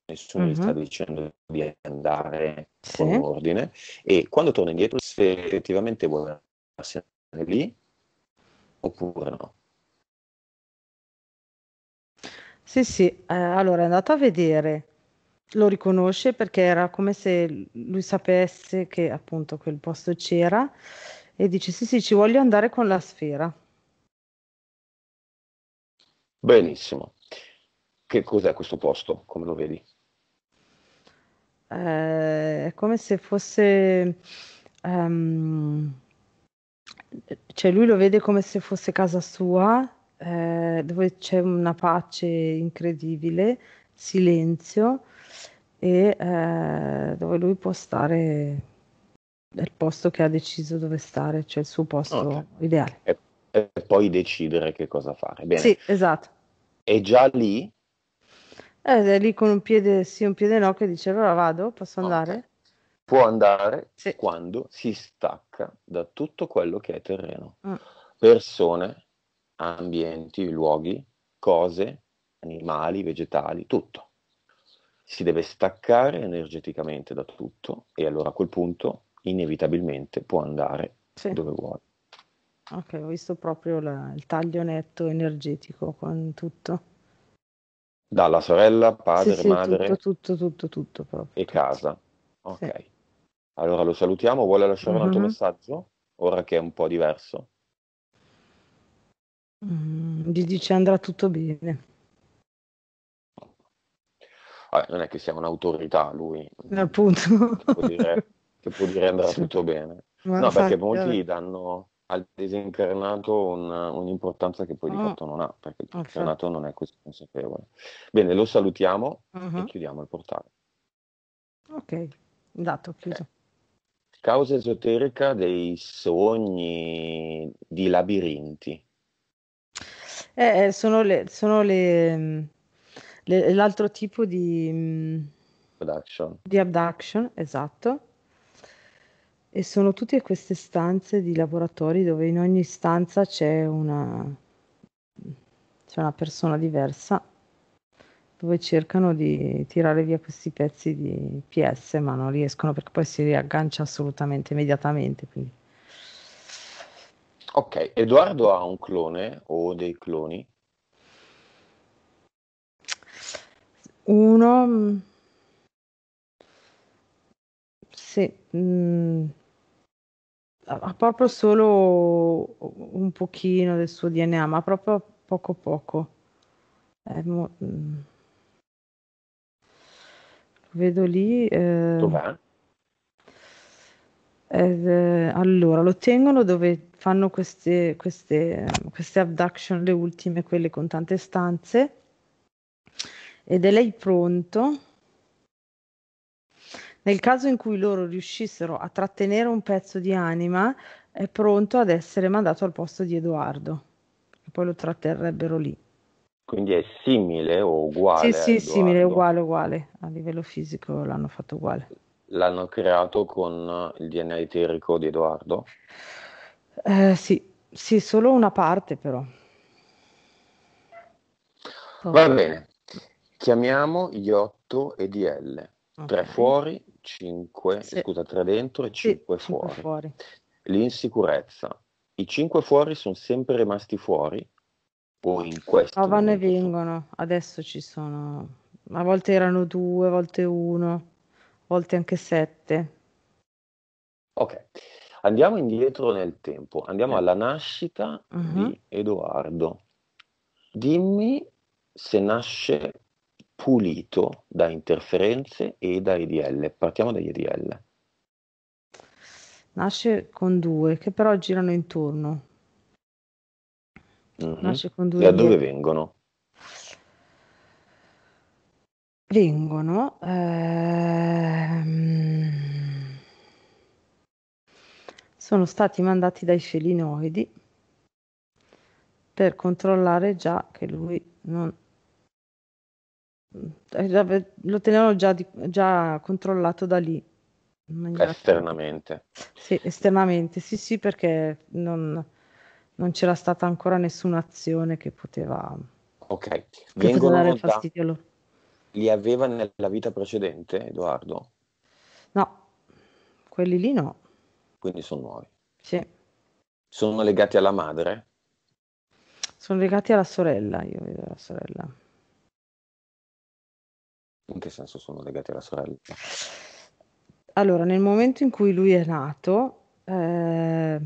nessuno mm-hmm. gli sta mhm. dicendo di andare sì. con un ordine, e quando torna indietro se effettivamente vuole andare lì oppure no. Sì, sì, eh, allora è andato a vedere, lo riconosce perché era come se lui sapesse che appunto quel posto c'era e dice sì, sì, ci voglio andare con la sfera. Benissimo. Che cos'è questo posto? Come lo vedi? Eh, è come se fosse... Um, cioè lui lo vede come se fosse casa sua eh, dove c'è una pace incredibile, silenzio e eh, dove lui può stare nel posto che ha deciso dove stare, cioè il suo posto okay. ideale. E, e, poi decidere che cosa fare. Bene. Sì, esatto. E già lì? Ed eh, è lì con un piede sì, un piede no, che dice allora vado, posso okay. andare? Può andare sì. quando si stacca da tutto quello che è terreno. Mm. Persone, ambienti, luoghi, cose, animali, vegetali, tutto. Si deve staccare energeticamente da tutto e allora a quel punto inevitabilmente può andare sì. dove vuole. Ok, ho visto proprio la, il taglio netto energetico con tutto. Dalla sorella, padre, sì, sì, madre. Tutto, tutto, tutto, tutto proprio. E tutto. casa. Ok. Sì. Allora lo salutiamo, vuole lasciare uh-huh. un altro mm-hmm. messaggio? Ora che è un po' diverso. Mm, gli dice: "Andrà tutto bene". Vabbè, non è che sia un'autorità lui, Appunto. che può dire che dire: "Andrà Cioè, tutto bene". ma No, perché molti vabbè. danno al disincarnato un un'importanza che poi di ah. fatto non ha, perché il Infa ah, certo. disincarnato non è così consapevole. Bene, lo salutiamo uh-huh. e Mh-mh. chiudiamo il portale. Ok, dato, Okay. chiuso. Causa esoterica dei sogni di labirinti. Eh, eh, sono, le, sono le, mm, le, l'altro tipo di, abduction. Mm, di abduction, esatto. E sono tutte queste stanze di laboratori dove in ogni stanza c'è una, c'è una persona diversa dove cercano di tirare via questi pezzi di PS ma non riescono perché poi si riaggancia assolutamente immediatamente. Quindi Ok, Edoardo ha un clone o dei cloni? Uno... Mm, sì, mh, mm, ha proprio solo un pochino del suo DNA, ma proprio poco poco. Mo- mm, vedo lì. Eh, Dov'è? Eh, allora, lo tengono dove fanno queste, queste, queste abduction, le ultime, quelle con tante stanze, ed è lei pronto. Nel caso in cui loro riuscissero a trattenere un pezzo di anima, è pronto ad essere mandato al posto di Edoardo, che poi lo tratterrebbero lì. Quindi è simile o uguale? Sì, sì, Edoardo. simile, uguale, uguale. A livello fisico l'hanno fatto uguale. L'hanno creato con il DNA eterico di Edoardo? Eh, sì, sì, solo una parte però. Oh. Va bene, chiamiamo gli 8 e DL. 3 okay. fuori, 5, sì. scusa, 3 dentro e 5 sì, fuori. fuori. L'insicurezza. I 5 fuori sono sempre rimasti fuori o in questo? No, vanno e vengono, adesso ci sono. A volte erano 2, a volte 1, a volte anche 7. Ok, Andiamo indietro nel tempo, andiamo eh. alla nascita uh-huh. di Edoardo. Dimmi se nasce pulito da interferenze e da EDL. Partiamo dagli EDL. Nasce con due che però girano intorno. Mm-hmm. Nasce con due. Da dove vengono? Vengono. Ehm sono stati mandati dai felinoidi per controllare già che lui non eh, lo tenevano già, di, già controllato da lì maniera... esternamente sì esternamente sì sì perché non, non c'era stata ancora nessuna azione che poteva ok che vengono dare fastidio da... li aveva nella vita precedente Edoardo no quelli lì no quindi sono nuovi. Sì. Sono legati alla madre? Sono legati alla sorella, io vedo la sorella. In che senso sono legati alla sorella? Allora, nel momento in cui lui è nato, eh...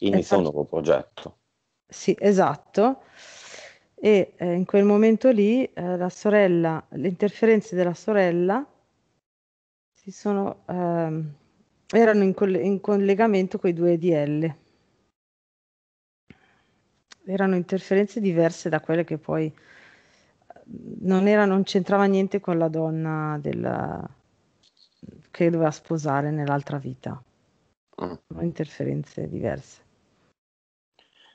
inizia un nuovo progetto. Sì, esatto. E eh, in quel momento lì eh, la sorella, le interferenze della sorella si sono ehm, erano in, coll- in collegamento con i due DL. Erano interferenze diverse da quelle che poi non, era, non c'entrava niente con la donna della, che doveva sposare nell'altra vita. Mm. Interferenze diverse.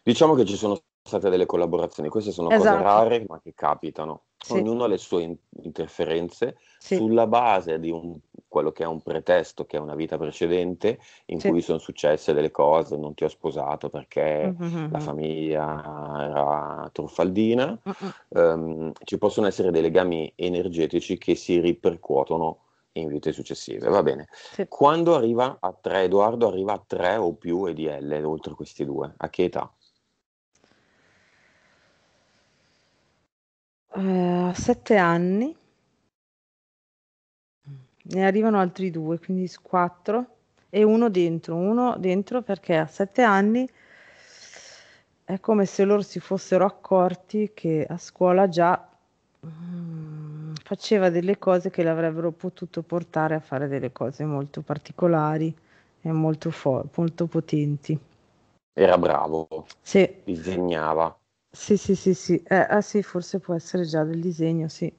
Diciamo che ci sono state delle collaborazioni, queste sono esatto. cose rare ma che capitano. Sì. Ognuno ha le sue in- interferenze sì. sulla base di un, quello che è un pretesto, che è una vita precedente in sì. cui sono successe delle cose, non ti ho sposato perché mm-hmm. la mm. famiglia era truffaldina. Mm-hmm. Um, ci possono essere dei legami energetici che si ripercuotono in vite successive, va bene. Quando arriva a tre, Edoardo arriva a tre o più EDL oltre questi due, a che età? Ehm, sette anni. Ne arrivano altri due, quindi quattro. e uno dentro, uno dentro perché a sette anni è come se loro si fossero accorti che a scuola già mm, faceva delle cose che l'avrebbero potuto portare a fare delle cose molto particolari e molto, fo- molto potenti. Era bravo, sì. disegnava. Sì, sì, sì, sì. Eh, ah sì, forse può essere già del disegno, sì.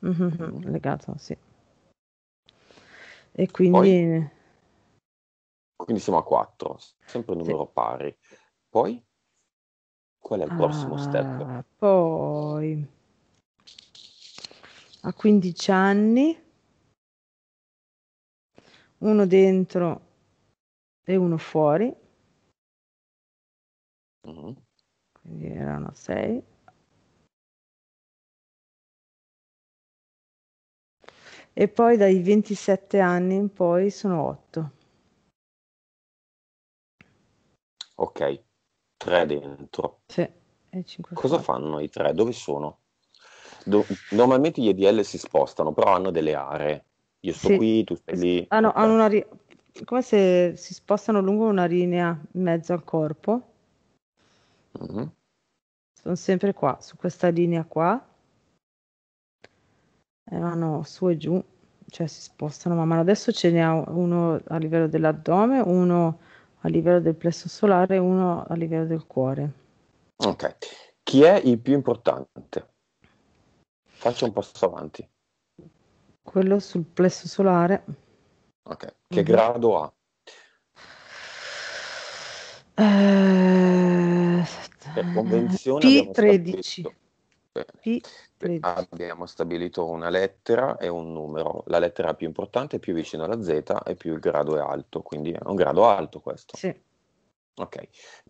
mh mh legato, sì. E Poi, quindi quindi siamo a quattro, sempre un sì. numero pari. Poi, qual è il prossimo ah, step? poi a 15 anni, uno dentro e uno fuori. Mhm quindi erano 6 e poi dai 27 anni in poi sono 8 ok 3 dentro sì, cosa fanno i 3 dove sono Do- normalmente gli EDL si spostano però hanno delle aree io sto sì. qui tu stai lì ah, no, okay. hanno una ri- come se si spostano lungo una linea in mezzo al corpo Mm-hmm. Sono sempre qua, su questa linea qua. E eh, vanno su e giù, cioè si spostano Ma Adesso ce ne ha uno a livello dell'addome, uno a livello del plesso solare e uno a livello del cuore. Ok. Chi è il più importante? Faccio un passo avanti. Quello sul plesso solare. Ok. Che mm-hmm. grado ha? Eh per ah, convenzione P13. P13. Abbiamo stabilito una lettera e un numero. La lettera più importante è più vicino alla Z e più il grado è alto, quindi è un grado alto questo. Sì. Ok,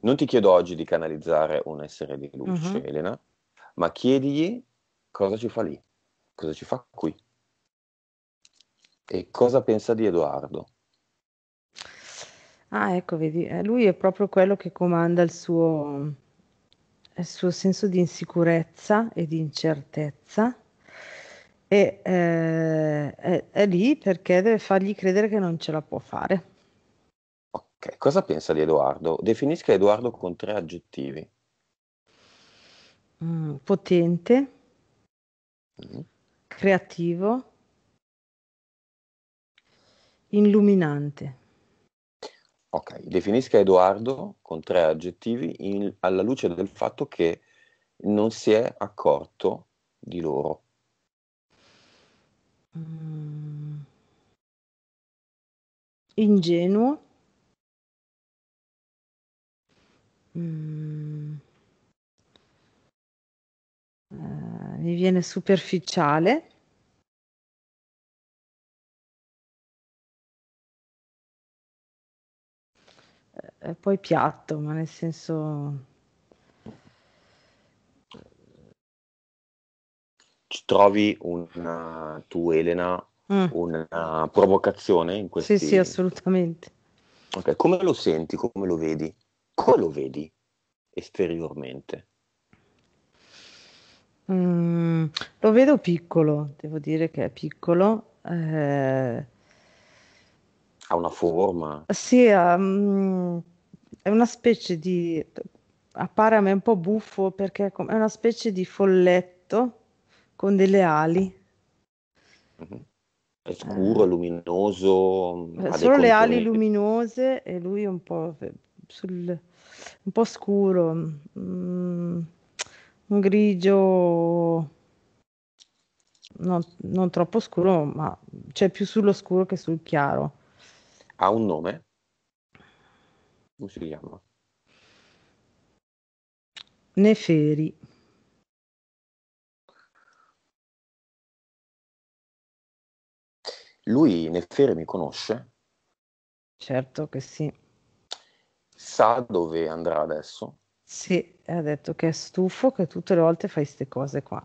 non ti chiedo oggi di canalizzare un essere di luce, uh-huh. Elena, ma chiedigli cosa ci fa lì, cosa ci fa qui e cosa pensa di Edoardo. Ah, ecco, vedi, eh, lui è proprio quello che comanda il suo, il suo senso di insicurezza e di incertezza e eh, è, è, lì perché deve fargli credere che non ce la può fare. Ok, cosa pensa di Edoardo? Definisca Edoardo con tre aggettivi. Mm, potente, mm. creativo, illuminante. Ok, definisca Edoardo con tre aggettivi in, alla luce del fatto che non si è accorto di loro. Mm. Ingenuo. Mm. Eh, mi viene superficiale. eh, poi piatto, ma nel senso... Ci trovi una, tu Elena, mm. una provocazione in questo? Sì, sì, assolutamente. Ok, come lo senti, come lo vedi? Come lo vedi esteriormente? Mm, lo vedo piccolo, devo dire che è piccolo. Eh... Ha una forma? Sì, um, è una specie di, appare a me un po' buffo perché è una specie di folletto con delle ali. Mm-hmm. È scuro, eh. luminoso. Eh, solo le ali luminose e lui un po', sul, un po scuro, mm, un grigio non, non, troppo scuro, ma c'è cioè più sullo scuro che sul chiaro. Ha un nome? Come si chiama? Neferi. Lui, Neferi, mi conosce? Certo che sì. Sa dove andrà adesso? Sì, ha detto che è stufo che tutte le volte fai queste cose qua.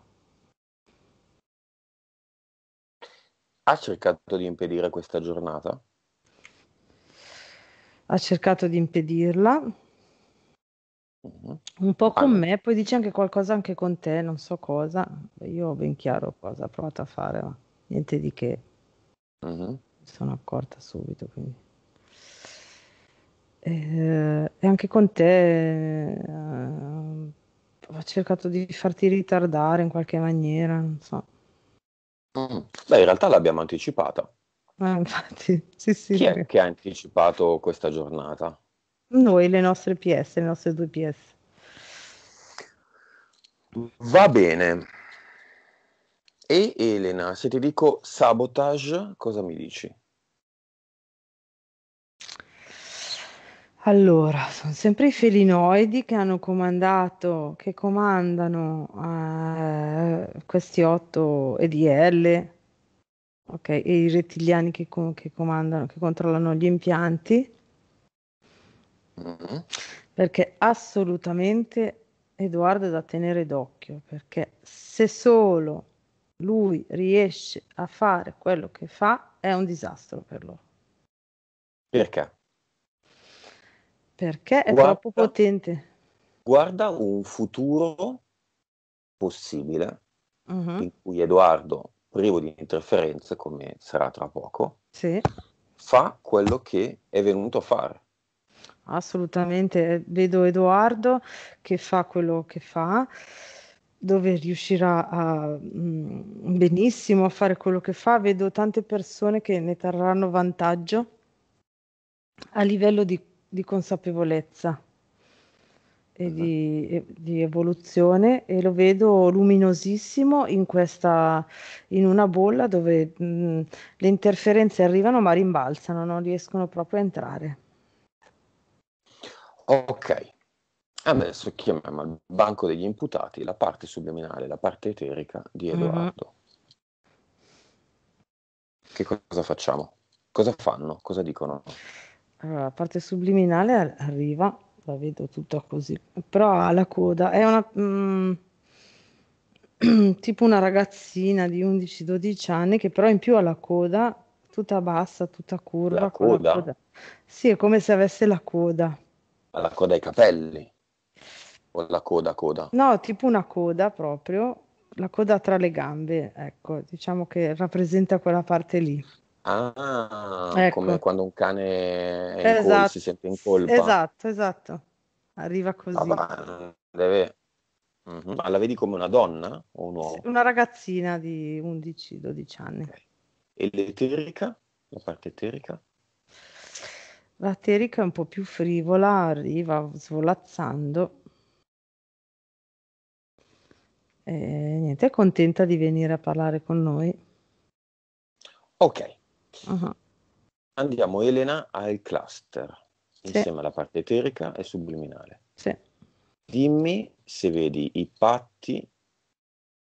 Ha cercato di impedire questa giornata? ha cercato di impedirla. Mm-hmm. Un po' con allora. me, poi dice anche qualcosa anche con te, non so cosa. Io ho ben chiaro cosa ha provato a fare, ma niente di che. Uh-huh. Mi sono accorta subito. Quindi. E, eh, e anche con te eh, ho cercato di farti ritardare in qualche maniera, non so. Mm. Beh, in realtà l'abbiamo anticipata. Ah, infatti, [laughs] sì, sì. Chi è che ha anticipato questa giornata? Noi, le nostre PS, le nostre due PS. Va bene. E Elena, se ti dico sabotage, cosa mi dici? Allora, sono sempre i felinoidi che hanno comandato, che comandano eh, questi otto EDL Ok, e i rettiliani che, com- che comandano, che controllano gli impianti? Mm-hmm. Perché assolutamente Edoardo è da tenere d'occhio, perché se solo lui riesce a fare quello che fa, è un disastro per loro. Perché? Perché è guarda, troppo potente. Guarda un futuro possibile uh-huh. in cui Edoardo privo di interferenze, come sarà tra poco, sì. fa quello che è venuto a fare. Assolutamente, vedo Edoardo che fa quello che fa, dove riuscirà a, mm, benissimo a fare quello che fa, vedo tante persone che ne trarranno vantaggio a livello di, di consapevolezza e esatto. di, di, evoluzione e lo vedo luminosissimo in, questa, in una bolla dove mh, mm, le interferenze arrivano ma rimbalzano, non riescono proprio a entrare. Ok, adesso chiamiamo al banco degli imputati la parte subliminale, la parte eterica di mm-hmm. Edoardo. Mm-hmm. Che cosa facciamo? Cosa fanno? Cosa dicono? Allora, la parte subliminale arriva la vedo tutta così, però ha la coda, è una... Mm, [clears throat] tipo una ragazzina di 11-12 anni che però in più ha la coda tutta bassa, tutta curva. La coda. coda. Sì, è come se avesse la coda. Ma la coda ai capelli? O la coda coda? No, tipo una coda proprio, la coda tra le gambe, ecco, diciamo che rappresenta quella parte lì. Ah, ecco. come quando un cane è esatto. in si sente in colpa. Esatto, esatto. Arriva ah, così. Ah, ma, deve... mm-hmm. ma la vedi come una donna o un uomo? Una ragazzina di 11-12 anni. E l'eterica? La parte eterica? La terica è un po' più frivola, arriva svolazzando. E niente, è contenta di venire a parlare con noi. Ok, Uh-huh. Andiamo Elena al cluster, sì. insieme alla parte eterica e subliminale. Sì. Dimmi se vedi i patti,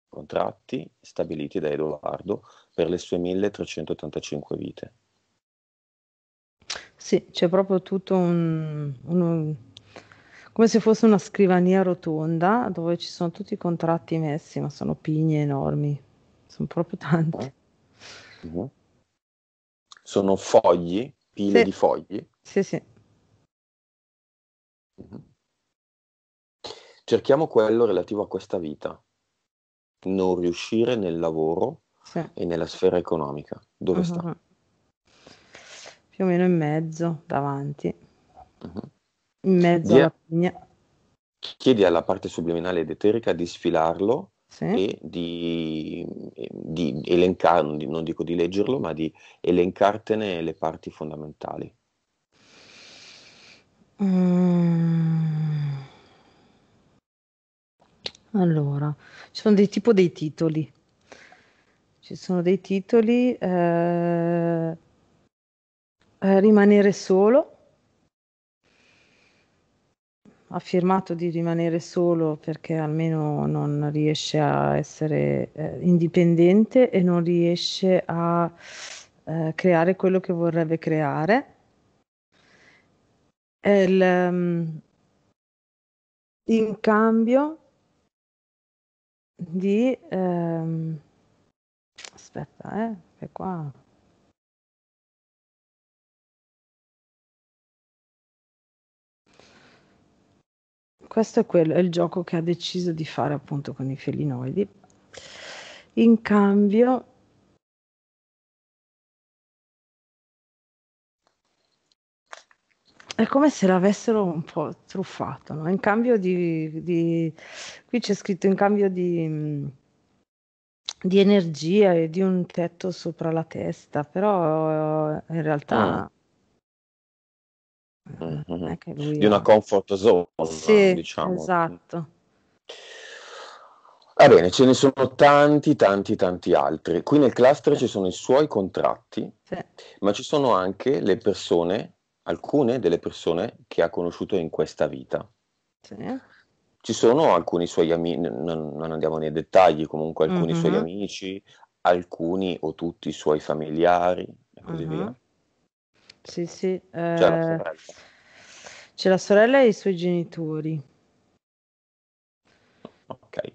contratti stabiliti da Edoardo per le sue 1385 vite. Sì, c'è proprio tutto un, un, come se fosse una scrivania rotonda dove ci sono tutti i contratti messi, ma sono pigne enormi, sono proprio tanti. Uh-huh sono fogli, pile sì. di fogli. Sì, sì. Mhm. Cerchiamo quello relativo a questa vita, non riuscire nel lavoro sì. e nella sfera economica. Dove uh-huh. sta? Mhm. Più o meno in mezzo, davanti. Uh-huh. In mezzo Dia- alla pigna. Chiedi alla parte subliminale ed eterica di sfilarlo sì. di, di elencare, non dico di leggerlo, ma di elencartene le parti fondamentali. Mm. Allora, ci sono dei tipo dei titoli. Ci sono dei titoli. Eh, eh rimanere solo ha firmato di rimanere solo perché almeno non riesce a essere eh, indipendente e non riesce a eh, creare quello che vorrebbe creare. Il, um, in cambio di... Um, aspetta, eh, che qua questo è, quello, è il gioco che ha deciso di fare appunto con i felinoidi. In cambio, è come se l'avessero un po' truffato, no? In cambio di, di, qui c'è scritto in cambio di, di energia e di un tetto sopra la testa, però eh, in realtà ah mm-hmm. di una comfort zone, sì, diciamo. Esatto. Va bene, ce ne sono tanti, tanti, tanti altri. Qui nel cluster ci sono i suoi contratti, sì. ma ci sono anche le persone, alcune delle persone che ha conosciuto in questa vita. Sì. Ci sono alcuni suoi amici, non, non, andiamo nei dettagli, comunque alcuni mm-hmm. suoi amici, alcuni o tutti i suoi familiari e così mm-hmm. via. Sì, sì. Eh, c'è, la sorella e i suoi genitori. Ok.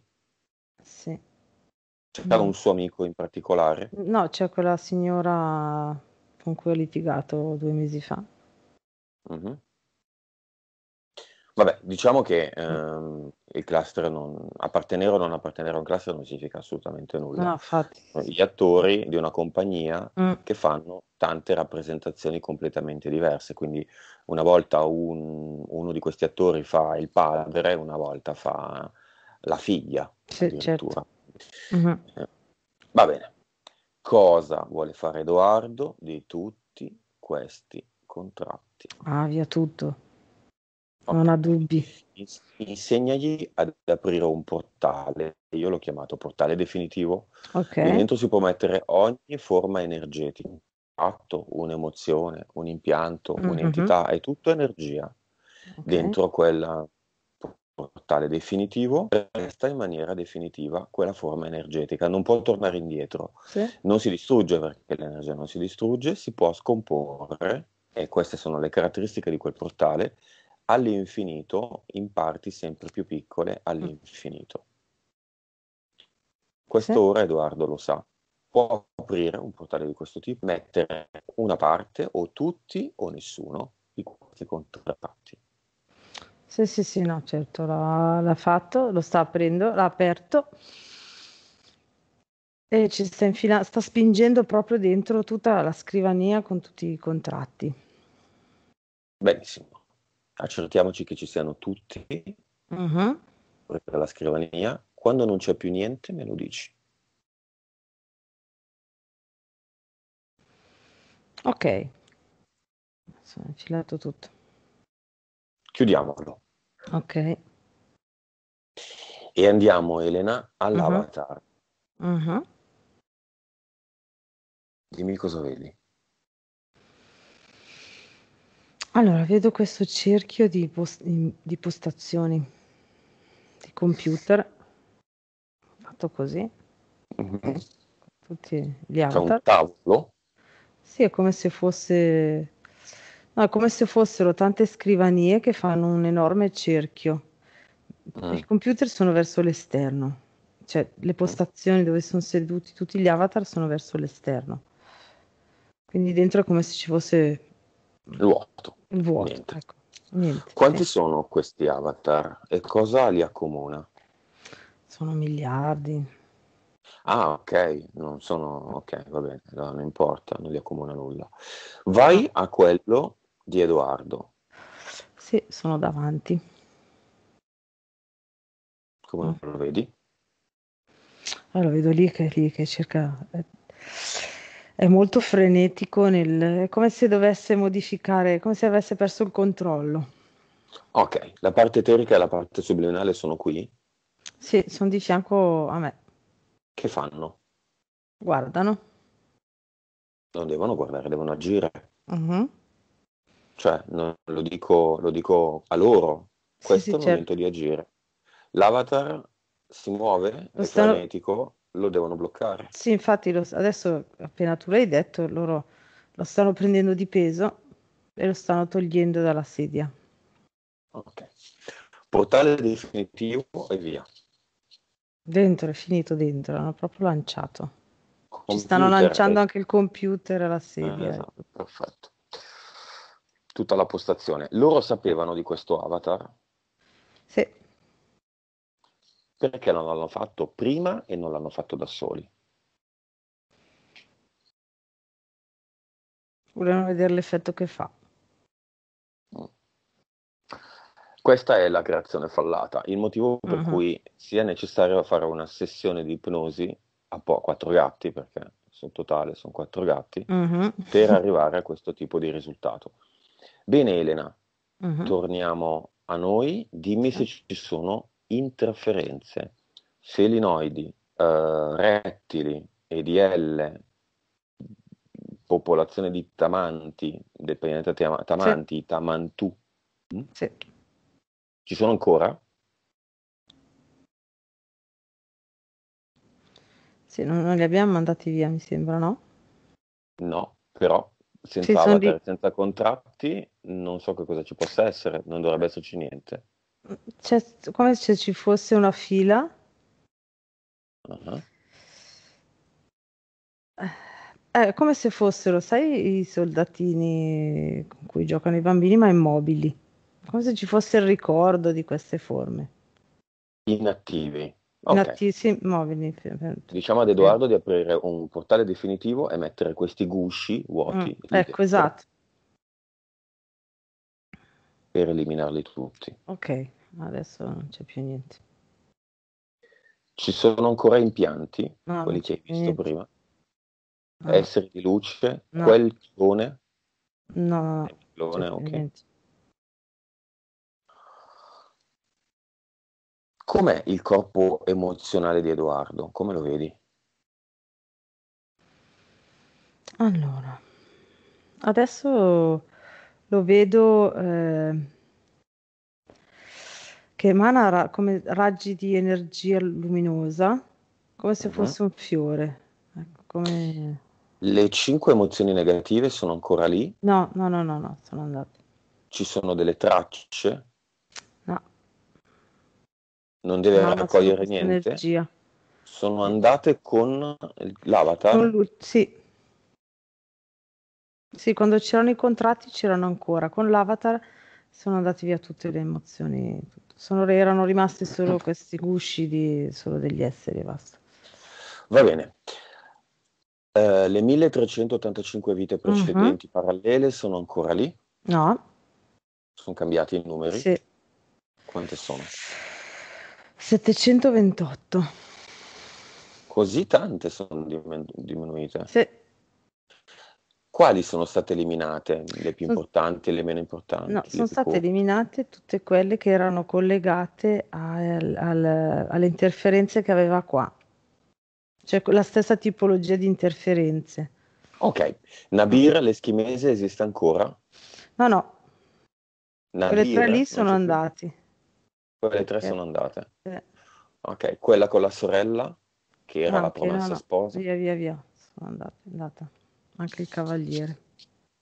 Sì. C'era un suo amico in particolare? No, c'è quella signora con cui ho litigato due mesi fa. Mm-hmm. Vabbè, diciamo che ehm, il cluster non, appartenere o non appartenere a un cluster non significa assolutamente nulla. No, infatti. Gli attori di una compagnia mm. che fanno tante rappresentazioni completamente diverse, quindi una volta un, uno di questi attori fa il padre, una volta fa la figlia. Sì, certo. Mm-hmm. Eh, va bene. Cosa vuole fare Edoardo di tutti questi contratti? Ah, via tutto non ha dubbi. Insegnagli ad aprire un portale, io l'ho chiamato portale definitivo, okay. dentro si può mettere ogni forma energetica, un atto, un'emozione, un impianto, mm-hmm. un'entità, è tutto energia. Okay. Dentro quel portale definitivo resta in maniera definitiva quella forma energetica, non può tornare indietro, sì. non si distrugge perché l'energia non si distrugge, si può scomporre e queste sono le caratteristiche di quel portale all'infinito in parti sempre più piccole mm. all'infinito. Questo ora Edoardo lo sa. Può aprire un portale di questo tipo, mettere una parte o tutti o nessuno di questi contratti. Sì, sì, sì, no, certo, l'ha, l'ha fatto, lo sta aprendo, l'ha aperto e ci sta, infila- sta spingendo proprio dentro tutta la scrivania con tutti i contratti. Benissimo accertiamoci che ci siano tutti uh-huh. Mm-hmm. per la scrivania. Quando non c'è più niente, me lo dici. Ok, sono cilato tutto. Chiudiamolo. Ok. E andiamo, Elena, all'avatar. Uh-huh. Uh-huh. Dimmi cosa vedi. Allora, vedo questo cerchio di, pos- di postazioni di computer fatto così. Mm-hmm. Tutti gli avatar. un tavolo? Sì, è come se fosse No, è come se fossero tante scrivanie che fanno un enorme cerchio. Mm. I computer sono verso l'esterno, cioè le mm. postazioni dove sono seduti tutti gli avatar sono verso l'esterno. Quindi dentro è come se ci fosse vuoto. Vuoto, Niente. Ecco. Niente. Quanti eh. sono questi avatar e cosa li accomuna? Sono miliardi. Ah, ok, non sono... ok, va bene, no, non importa, non li accomuna nulla. Vai a quello di Edoardo. Sì, sono davanti. Come mm. lo vedi? Allora, vedo lì che, lì che cerca... Eh è molto frenetico, nel, come se dovesse modificare, come se avesse perso il controllo. Ok, la parte teorica e la parte subliminale sono qui? Sì, sono di fianco a me. Che fanno? Guardano. Non devono guardare, devono agire. Uh-huh. Cioè, non, lo, dico, lo, dico, a loro, questo sì, sì, è il certo. momento di agire. L'avatar si muove, lo è stanno... frenetico, lo devono bloccare. Sì, infatti lo, adesso appena tu l'hai detto, loro lo stanno prendendo di peso e lo stanno togliendo dalla sedia. Ok. Portale definitivo e via. Dentro, è finito dentro, hanno proprio lanciato. Computer, Ci stanno lanciando anche il computer e la sedia. Eh, ecco. esatto, perfetto. Tutta la postazione. Loro sapevano di questo avatar? Sì perché non l'hanno fatto prima e non l'hanno fatto da soli. Volevano vedere l'effetto che fa. Mm. Questa è la creazione fallata, il motivo per uh-huh. cui sia necessario fare una sessione di ipnosi a po- quattro gatti, perché sul totale sono quattro gatti, uh-huh. per arrivare a questo tipo di risultato. Bene Elena, uh-huh. torniamo a noi, dimmi se ci sono interferenze selinoidi, eh, rettili, EDL, popolazione di tamanti, del pianeta tamanti, sì. tamantù. Mm? Hm? Sì. Ci sono ancora? Sì, non, non, li abbiamo mandati via, mi sembra, no? No, però senza, avatar, di... senza contratti non so che cosa ci possa essere, non dovrebbe esserci niente. C'è, come se ci fosse una fila. Uh-huh. È eh, come se fossero, sai, i soldatini con cui giocano i bambini, ma immobili. Come se ci fosse il ricordo di queste forme. Inattivi. Okay. sì, mobili. Diciamo ad Edoardo okay. di aprire un portale definitivo e mettere questi gusci vuoti. Mm, ecco, esatto. Per eliminarli tutti. Ok adesso non c'è più niente. Ci sono ancora impianti, no, quelli che hai visto niente. prima, no. esseri di luce, no. quel clone? No, clone, ok. Niente. Com'è il corpo emozionale di Edoardo? Come lo vedi? Allora, adesso lo vedo... Eh che emana ra- come raggi di energia luminosa, come se mhm. fosse uh-huh. un fiore. Ecco, come... Le cinque emozioni negative sono ancora lì? No, no, no, no, no, sono andate. Ci sono delle tracce? No. Non deve no, raccogliere no, niente? Energia. Sono andate con l'avatar? Con lui, sì. Sì, quando c'erano i contratti c'erano ancora, con l'avatar sono andate via tutte le emozioni. Tutte. Sono, erano rimasti solo questi gusci di, solo degli esseri e basta. Va bene. Uh, le 1385 vite precedenti uh-huh. parallele sono ancora lì? No. Sono cambiati i numeri? Sì. Quante sono? 728. Così tante sono dimenu- diminuite? Sì. Quali sono state eliminate, le più importanti e le meno importanti? No, sono state può... eliminate tutte quelle che erano collegate al, al, alle interferenze che aveva qua, cioè la stessa tipologia di interferenze. Ok, Nabir, l'eschimese esiste ancora? No, no. Nabir, Quelle tre lì sono andate. Quelle tre okay. sono andate. Eh. Ok, quella con la sorella, che era ah, no, la promessa no, no. sposa. Via, via, via, sono andate, andata anche il cavaliere.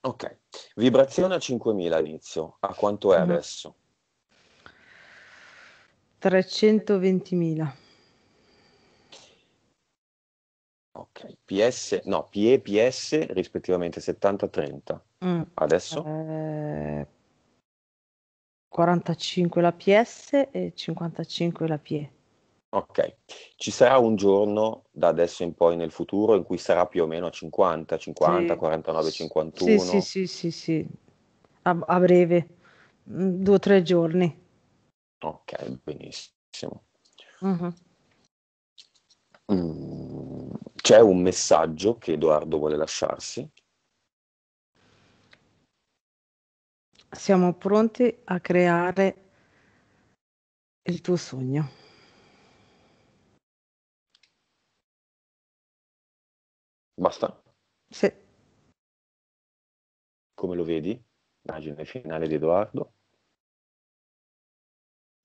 Ok, vibrazione a 5000 all'inizio, a quanto è mhm. adesso? 320.000. Ok, PS, no, PE, PS rispettivamente 70-30. Mm. Adesso? Eh, 45 la PS e 55 la PE. Ok, ci sarà un giorno da adesso in poi nel futuro in cui sarà più o meno 50, 50, sì. 49, 51? Sì, sì, sì, sì, sì. A, a, breve, mm, due o tre giorni. Ok, benissimo. Uh-huh. Mm, c'è un messaggio che Edoardo vuole lasciarsi? Siamo pronti a creare il tuo sogno. Basta? Sì. Come lo vedi? Immagine finale di Edoardo.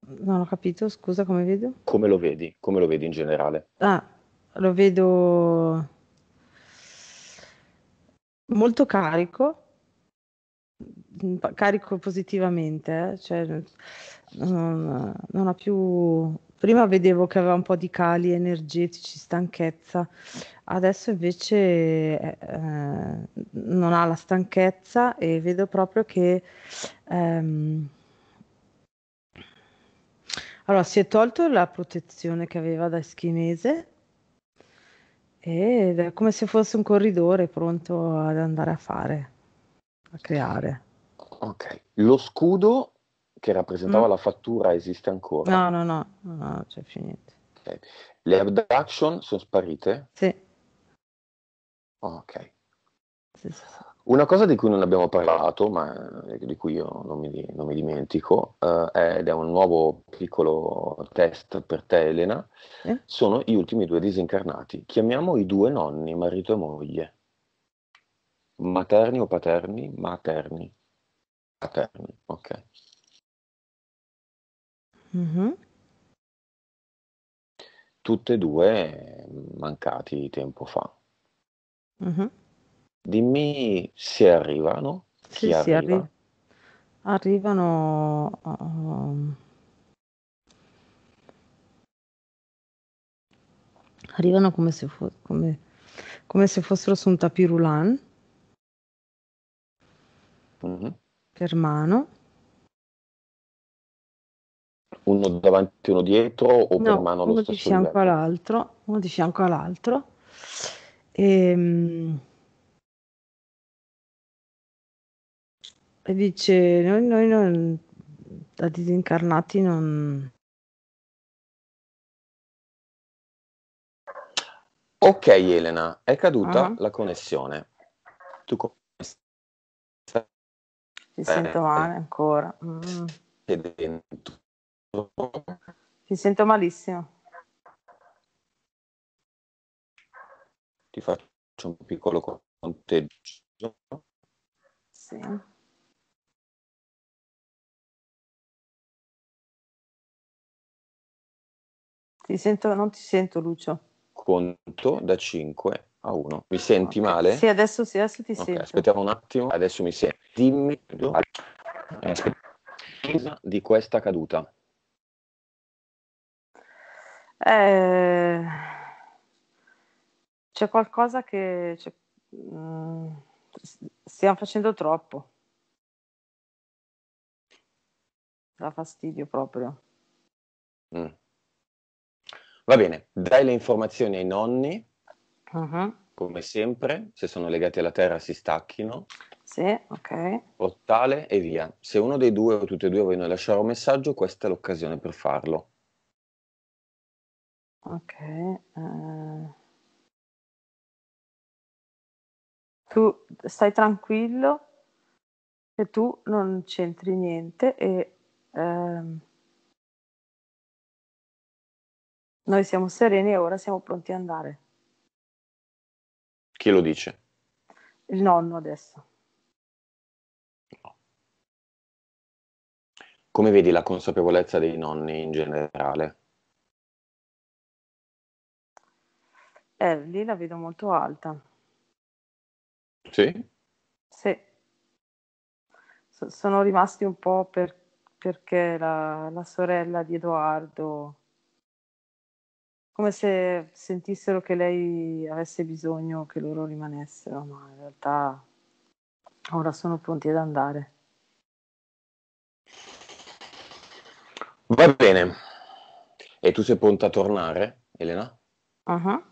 Non ho capito, scusa, come vedo? Come lo vedi? Come lo vedi in generale? Ah, lo vedo molto carico, carico positivamente, eh? cioè non, non, ha più Prima vedevo che aveva un po' di cali energetici, stanchezza, adesso invece eh, non ha la stanchezza e vedo proprio che... Ehm, allora, si è tolto la protezione che aveva da eschimese ed è come se fosse un corridore pronto ad andare a fare, a creare. Ok, lo scudo che rappresentava mm. la fattura esiste ancora? No, no, no, no, c'è più niente. Okay. Le abduction sono sparite? Sì. Oh, ok. Sì, sì. Una cosa di cui non abbiamo parlato, ma eh, di cui io non mi, non mi dimentico, eh, ed è un nuovo piccolo test per te Elena, eh? sono gli ultimi due disincarnati. Chiamiamo i due nonni, marito e moglie. Materni o paterni? Materni. Paterni, ok. Mh-mh. Tutte e due eh, mancati tempo fa. Mh-mh. Dimmi se arrivano, Sì, chi sì, arri arrivano, uhm arrivano come se fo come come se fossero su un tapis roulant mh mm-hmm. per mano uno davanti e uno dietro o no, per mano allo uno di fianco livello? all'altro, uno di fianco all'altro. E, ehm, e dice, noi, noi non, da disincarnati non... Ok Elena, è caduta uh-huh. la connessione. Tu come stai? Ti sento eh, male ancora. Mm. dentro ti sento malissimo. Ti faccio un piccolo conteggio. Sì. Ti sento, non ti sento Lucio. Conto da 5 a 1. Mi senti okay. male? Sì, adesso sì, adesso ti okay, sento. Aspettiamo un attimo, adesso mi senti. Dimmi. Eh, di questa caduta. Eh, c'è qualcosa che c'è, mh, mm, stiamo facendo troppo. Da fastidio proprio. Mm. Va bene, dai le informazioni ai nonni, uh-huh. come sempre, se sono legati alla terra si stacchino. Sì, ok. Portale e via. Se uno dei due o tutti e due vogliono lasciare un messaggio, questa è l'occasione per farlo. Ok. ehm Tu stai tranquillo che tu non c'entri niente e, ehm noi siamo sereni e ora siamo pronti ad andare. Chi lo dice? Il nonno adesso. Come vedi la consapevolezza dei nonni in generale? Eh, lì la vedo molto alta. Sì? Sì. So- sono rimasti un po' per- perché la-, la sorella di Edoardo, come se sentissero che lei avesse bisogno che loro rimanessero, ma in realtà ora sono pronti ad andare. Va bene. E tu sei pronta a tornare, Elena? Uh-huh.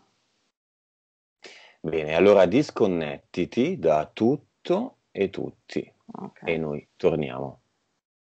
Bene, allora disconnettiti da tutto e tutti okay. e noi torniamo.